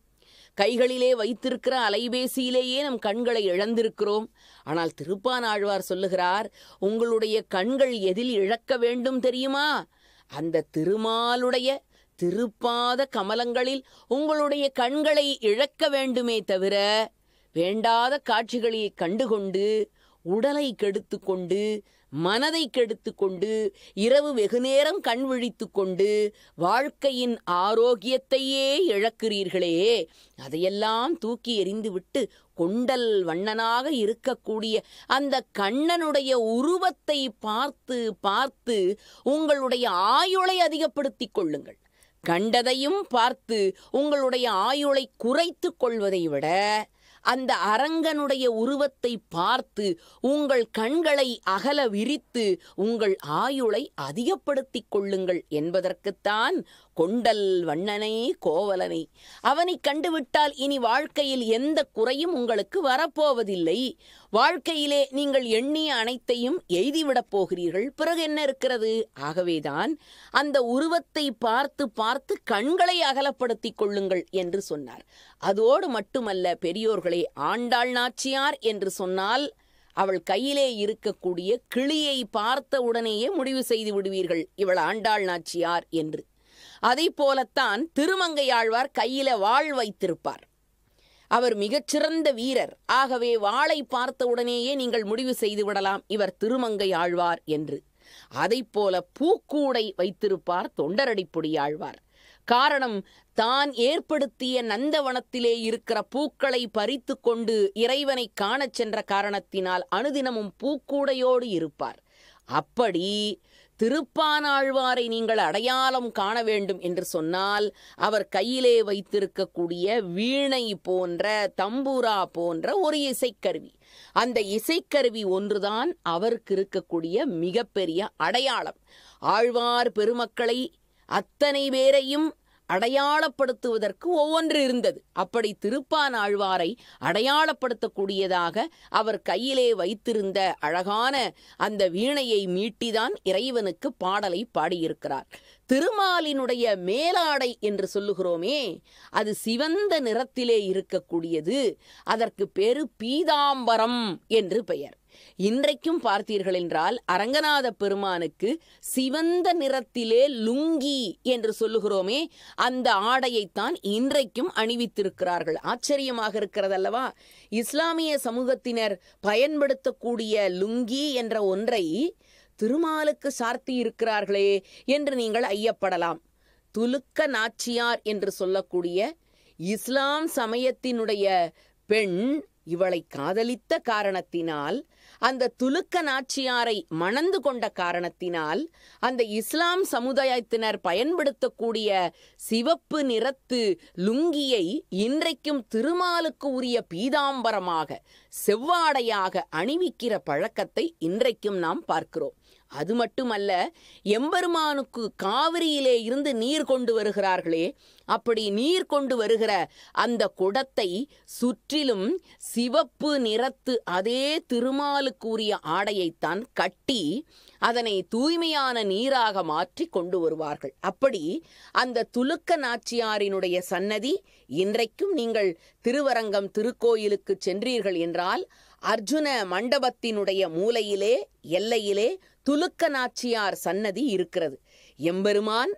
கைகளிலே வைத்திருக்கிற அலைபேசியிலேயே நம் கண்களை இழந்திருக்கிறோம் ஆனால் திருப்பான் ஆழ்வார் சொல்லுகிறார் உங்களுடைய கண்கள் எதில் இழக்க வேண்டும் தெரியுமா அந்த திருமாலுடைய திருப்பாத கமலங்களில் உங்களுடைய கண்களை இழக்க வேண்டுமே தவிர வேண்டாத காட்சிகளை கண்டுகொண்டு உடலை கெடுத்து கொண்டு மனதை கெடுத்து கொண்டு இரவு வெகுநேரம் கண் விழித்து கொண்டு வாழ்க்கையின் ஆரோக்கியத்தையே இழக்கிறீர்களே அதையெல்லாம் தூக்கி எறிந்துவிட்டு கொண்டல் வண்ணனாக இருக்கக்கூடிய அந்த கண்ணனுடைய உருவத்தை பார்த்து பார்த்து உங்களுடைய ஆயுளை அதிகப்படுத்திக் கொள்ளுங்கள் கண்டதையும் பார்த்து உங்களுடைய ஆயுளை குறைத்து கொள்வதை விட அந்த அரங்கனுடைய உருவத்தை பார்த்து உங்கள் கண்களை அகல விரித்து உங்கள் ஆயுளை அதிகப்படுத்திக் கொள்ளுங்கள் என்பதற்குத்தான் கொண்டல் வண்ணனை கோவலனை அவனை கண்டுவிட்டால் இனி வாழ்க்கையில் எந்த குறையும் உங்களுக்கு வரப்போவதில்லை வாழ்க்கையிலே நீங்கள் எண்ணிய அனைத்தையும் எய்திவிடப் போகிறீர்கள் பிறகு என்ன இருக்கிறது ஆகவேதான் அந்த உருவத்தை பார்த்து பார்த்து கண்களை அகலப்படுத்தி கொள்ளுங்கள் என்று சொன்னார் அதோடு மட்டுமல்ல பெரியோர்களை ஆண்டாள் நாச்சியார் என்று சொன்னால் அவள் கையிலே இருக்கக்கூடிய கிளியை பார்த்த உடனேயே முடிவு செய்து விடுவீர்கள் இவள் ஆண்டாள் நாச்சியார் என்று அதை போலத்தான் திருமங்கையாழ்வார் கையில வாழ் வைத்திருப்பார் அவர் மிகச்சிறந்த வீரர் ஆகவே வாளை பார்த்த உடனேயே நீங்கள் முடிவு செய்து விடலாம் இவர் திருமங்கை ஆழ்வார் என்று போல பூக்கூடை வைத்திருப்பார் தொண்டரடிப்பொடி ஆழ்வார் காரணம் தான் ஏற்படுத்திய நந்தவனத்திலே இருக்கிற பூக்களை பறித்து கொண்டு இறைவனை காணச் சென்ற காரணத்தினால் அனுதினமும் பூக்கூடையோடு இருப்பார் அப்படி திருப்பானாழ்வாரை நீங்கள் அடையாளம் காண வேண்டும் என்று சொன்னால் அவர் கையிலே வைத்திருக்கக்கூடிய வீணை போன்ற தம்பூரா போன்ற ஒரு இசைக்கருவி அந்த இசைக்கருவி ஒன்றுதான் அவருக்கு இருக்கக்கூடிய மிகப்பெரிய அடையாளம் ஆழ்வார் பெருமக்களை அத்தனை பேரையும் அடையாளப்படுத்துவதற்கு ஒவ்வொன்று இருந்தது அப்படி திருப்பான் ஆழ்வாரை அடையாளப்படுத்தக்கூடியதாக அவர் கையிலே வைத்திருந்த அழகான அந்த வீணையை மீட்டிதான் இறைவனுக்கு பாடலை பாடியிருக்கிறார் திருமாலினுடைய மேலாடை என்று சொல்லுகிறோமே அது சிவந்த நிறத்திலே இருக்கக்கூடியது அதற்கு பேரு பீதாம்பரம் என்று பெயர் இன்றைக்கும் பார்த்தீர்கள் என்றால் அரங்கநாத பெருமானுக்கு சிவந்த நிறத்திலே லுங்கி என்று சொல்லுகிறோமே அந்த ஆடையைத்தான் இன்றைக்கும் அணிவித்திருக்கிறார்கள் ஆச்சரியமாக இருக்கிறதல்லவா இஸ்லாமிய சமூகத்தினர் பயன்படுத்தக்கூடிய லுங்கி என்ற ஒன்றை திருமாலுக்கு சார்த்தி இருக்கிறார்களே என்று நீங்கள் ஐயப்படலாம் துலுக்க நாச்சியார் என்று சொல்லக்கூடிய இஸ்லாம் சமயத்தினுடைய பெண் இவளை காதலித்த காரணத்தினால் அந்த துலுக்க நாச்சியாரை மணந்து கொண்ட காரணத்தினால் அந்த இஸ்லாம் சமுதாயத்தினர் பயன்படுத்தக்கூடிய சிவப்பு நிறத்து லுங்கியை இன்றைக்கும் திருமாலுக்கு உரிய பீதாம்பரமாக செவ்வாடையாக அணிவிக்கிற பழக்கத்தை இன்றைக்கும் நாம் பார்க்கிறோம் அது மட்டுமல்ல எம்பெருமானுக்கு காவிரியிலே இருந்து நீர் கொண்டு வருகிறார்களே அப்படி நீர் கொண்டு வருகிற அந்த குடத்தை சுற்றிலும் சிவப்பு நிறத்து அதே திருமாலுக்குரிய ஆடையைத்தான் கட்டி அதனை தூய்மையான நீராக மாற்றி கொண்டு வருவார்கள் அப்படி அந்த துலுக்க நாச்சியாரினுடைய சன்னதி இன்றைக்கும் நீங்கள் திருவரங்கம் திருக்கோயிலுக்கு சென்றீர்கள் என்றால் அர்ஜுன மண்டபத்தினுடைய மூலையிலே எல்லையிலே துலுக்க நாச்சியார் சன்னதி இருக்கிறது எம்பெருமான்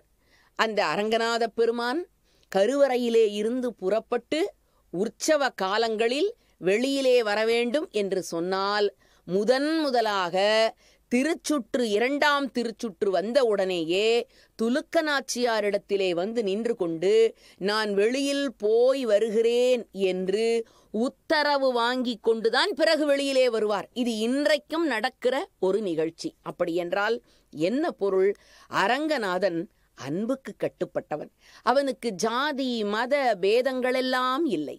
அந்த அரங்கநாத பெருமான் கருவறையிலே இருந்து புறப்பட்டு உற்சவ காலங்களில் வெளியிலே வரவேண்டும் என்று சொன்னால் முதன் முதலாக திருச்சுற்று இரண்டாம் திருச்சுற்று வந்த உடனேயே துலுக்க நாச்சியாரிடத்திலே வந்து நின்று கொண்டு நான் வெளியில் போய் வருகிறேன் என்று உத்தரவு வாங்கி கொண்டுதான் பிறகு வெளியிலே வருவார் இது இன்றைக்கும் நடக்கிற ஒரு நிகழ்ச்சி அப்படி என்றால் என்ன பொருள் அரங்கநாதன் அன்புக்கு கட்டுப்பட்டவன் அவனுக்கு ஜாதி மத பேதங்களெல்லாம் இல்லை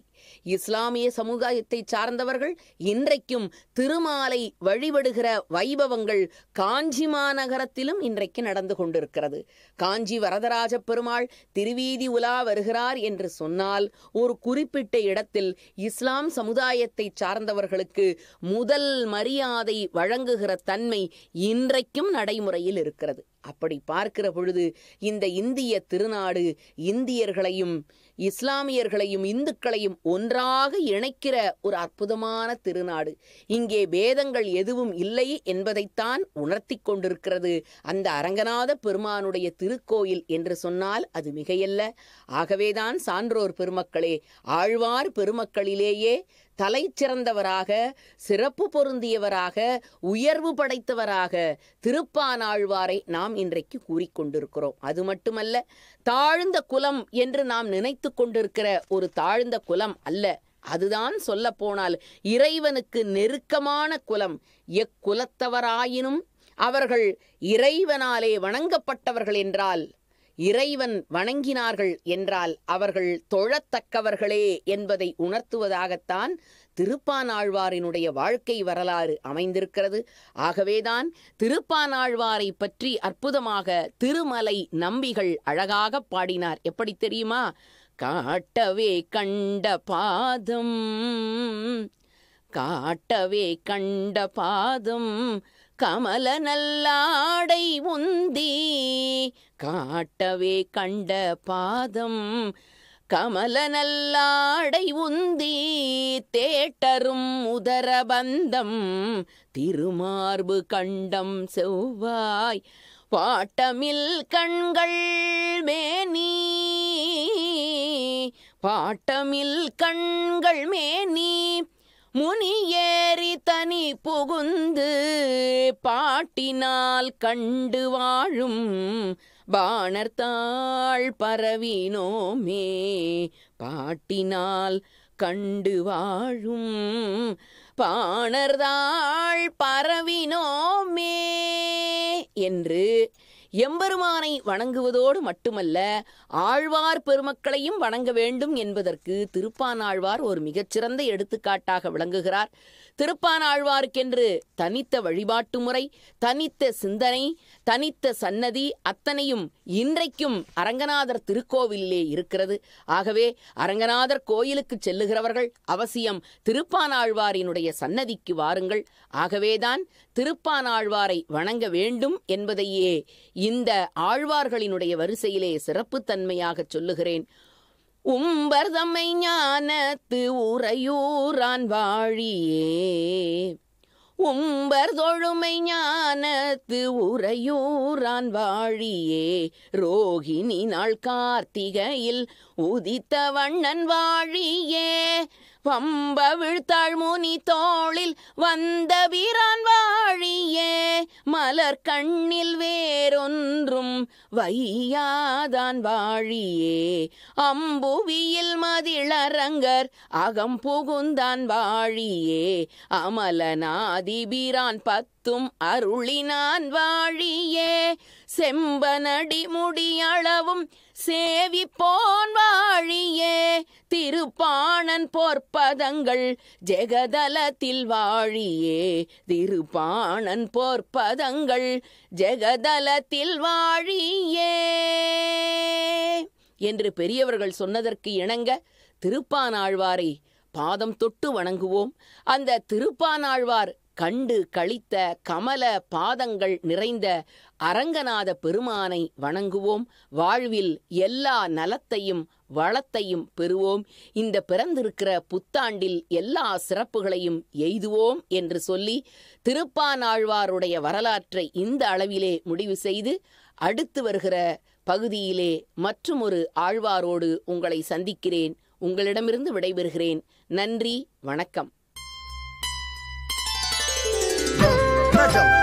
இஸ்லாமிய சமுதாயத்தை சார்ந்தவர்கள் இன்றைக்கும் திருமாலை வழிபடுகிற வைபவங்கள் காஞ்சி மாநகரத்திலும் இன்றைக்கு நடந்து கொண்டிருக்கிறது காஞ்சி வரதராஜ பெருமாள் திருவீதி உலா வருகிறார் என்று சொன்னால் ஒரு குறிப்பிட்ட இடத்தில் இஸ்லாம் சமுதாயத்தை சார்ந்தவர்களுக்கு முதல் மரியாதை வழங்குகிற தன்மை இன்றைக்கும் நடைமுறையில் இருக்கிறது அப்படி பார்க்கிற பொழுது இந்த இந்திய திருநாடு இந்தியர்களையும் இஸ்லாமியர்களையும் இந்துக்களையும் ஒன்றாக இணைக்கிற ஒரு அற்புதமான திருநாடு இங்கே பேதங்கள் எதுவும் இல்லை என்பதைத்தான் உணர்த்தி கொண்டிருக்கிறது அந்த அரங்கநாத பெருமானுடைய திருக்கோயில் என்று சொன்னால் அது மிகையல்ல ஆகவேதான் சான்றோர் பெருமக்களே ஆழ்வார் பெருமக்களிலேயே தலை சிறந்தவராக சிறப்பு பொருந்தியவராக உயர்வு படைத்தவராக திருப்பானாழ்வாரை நாம் இன்றைக்கு கூறிக்கொண்டிருக்கிறோம் அது மட்டுமல்ல தாழ்ந்த குலம் என்று நாம் நினைத்து கொண்டிருக்கிற ஒரு தாழ்ந்த குலம் அல்ல அதுதான் சொல்ல போனால் இறைவனுக்கு நெருக்கமான குலம் எக்குலத்தவராயினும் அவர்கள் இறைவனாலே வணங்கப்பட்டவர்கள் என்றால் இறைவன் வணங்கினார்கள் என்றால் அவர்கள் தொழத்தக்கவர்களே என்பதை உணர்த்துவதாகத்தான் திருப்பானாழ்வாரினுடைய வாழ்க்கை வரலாறு அமைந்திருக்கிறது ஆகவேதான் திருப்பானாழ்வாரை பற்றி அற்புதமாக திருமலை நம்பிகள் அழகாக பாடினார் எப்படி தெரியுமா காட்டவே கண்ட பாதம் காட்டவே கண்ட பாதம் கமல நல்லாடை உந்தி காட்டவே கண்ட பாதம் கமல நல்லாடை உந்தி தேட்டரும் உதரபந்தம் திருமார்பு கண்டம் செவ்வாய் பாட்டமில் கண்கள் மேனி பாட்டமில் கண்கள் மேனி முனி ஏறி தனி புகுந்து பாட்டினால் கண்டு வாழும் பாணர்த்தாள் பரவினோமே பாட்டினால் கண்டு வாழும் பாணர்தாள் பரவினோமே என்று எம்பெருமானை வணங்குவதோடு மட்டுமல்ல ஆழ்வார் பெருமக்களையும் வணங்க வேண்டும் என்பதற்கு திருப்பான் ஆழ்வார் ஒரு மிகச்சிறந்த எடுத்துக்காட்டாக விளங்குகிறார் திருப்பானாழ்வாருக்கென்று தனித்த வழிபாட்டு முறை தனித்த சிந்தனை தனித்த சன்னதி அத்தனையும் இன்றைக்கும் அரங்கநாதர் திருக்கோவிலே இருக்கிறது ஆகவே அரங்கநாதர் கோயிலுக்கு செல்லுகிறவர்கள் அவசியம் திருப்பானாழ்வாரினுடைய சன்னதிக்கு வாருங்கள் ஆகவேதான் திருப்பானாழ்வாரை வணங்க வேண்டும் என்பதையே இந்த ஆழ்வார்களினுடைய வரிசையிலே சிறப்புத்தன்மையாக சொல்லுகிறேன் உம்பர் தம்மை ஞானத்து உறையூரான் வாழியே உம்பர் தொழுமை ஞானத்து உறையூரான் வாழியே ரோகிணி நாள் கார்த்திகையில் உதித்த வண்ணன் வாழியே வம்பவிழ்த்தாள் முனி தோளில் வந்த வீரான் வாழியே மலர் கண்ணில் வேறொன்றும் வையாதான் வாழியே அம்புவியில் மதிளரங்கர் அகம் புகுந்தான் வாழியே அமலநாதி அமலனாதிபிரான் பத்தும் அருளினான் வாழியே செம்பனடி முடியளவும் போன் வாழியே திருப்பாணன் போர்ப்பதங்கள் ஜெகதலத்தில் வாழியே திருப்பாணன் போர்ப்பதங்கள் ஜெகதலத்தில் வாழியே என்று பெரியவர்கள் சொன்னதற்கு இணங்க திருப்பானாழ்வாரை பாதம் தொட்டு வணங்குவோம் அந்த திருப்பானாழ்வார் கண்டு கழித்த கமல பாதங்கள் நிறைந்த அரங்கநாத பெருமானை வணங்குவோம் வாழ்வில் எல்லா நலத்தையும் வளத்தையும் பெறுவோம் இந்த பிறந்திருக்கிற புத்தாண்டில் எல்லா சிறப்புகளையும் எய்துவோம் என்று சொல்லி திருப்பானாழ்வாருடைய வரலாற்றை இந்த அளவிலே முடிவு செய்து அடுத்து வருகிற பகுதியிலே மற்றுமொரு ஆழ்வாரோடு உங்களை சந்திக்கிறேன் உங்களிடமிருந்து விடைபெறுகிறேன் நன்றி வணக்கம் Rachel.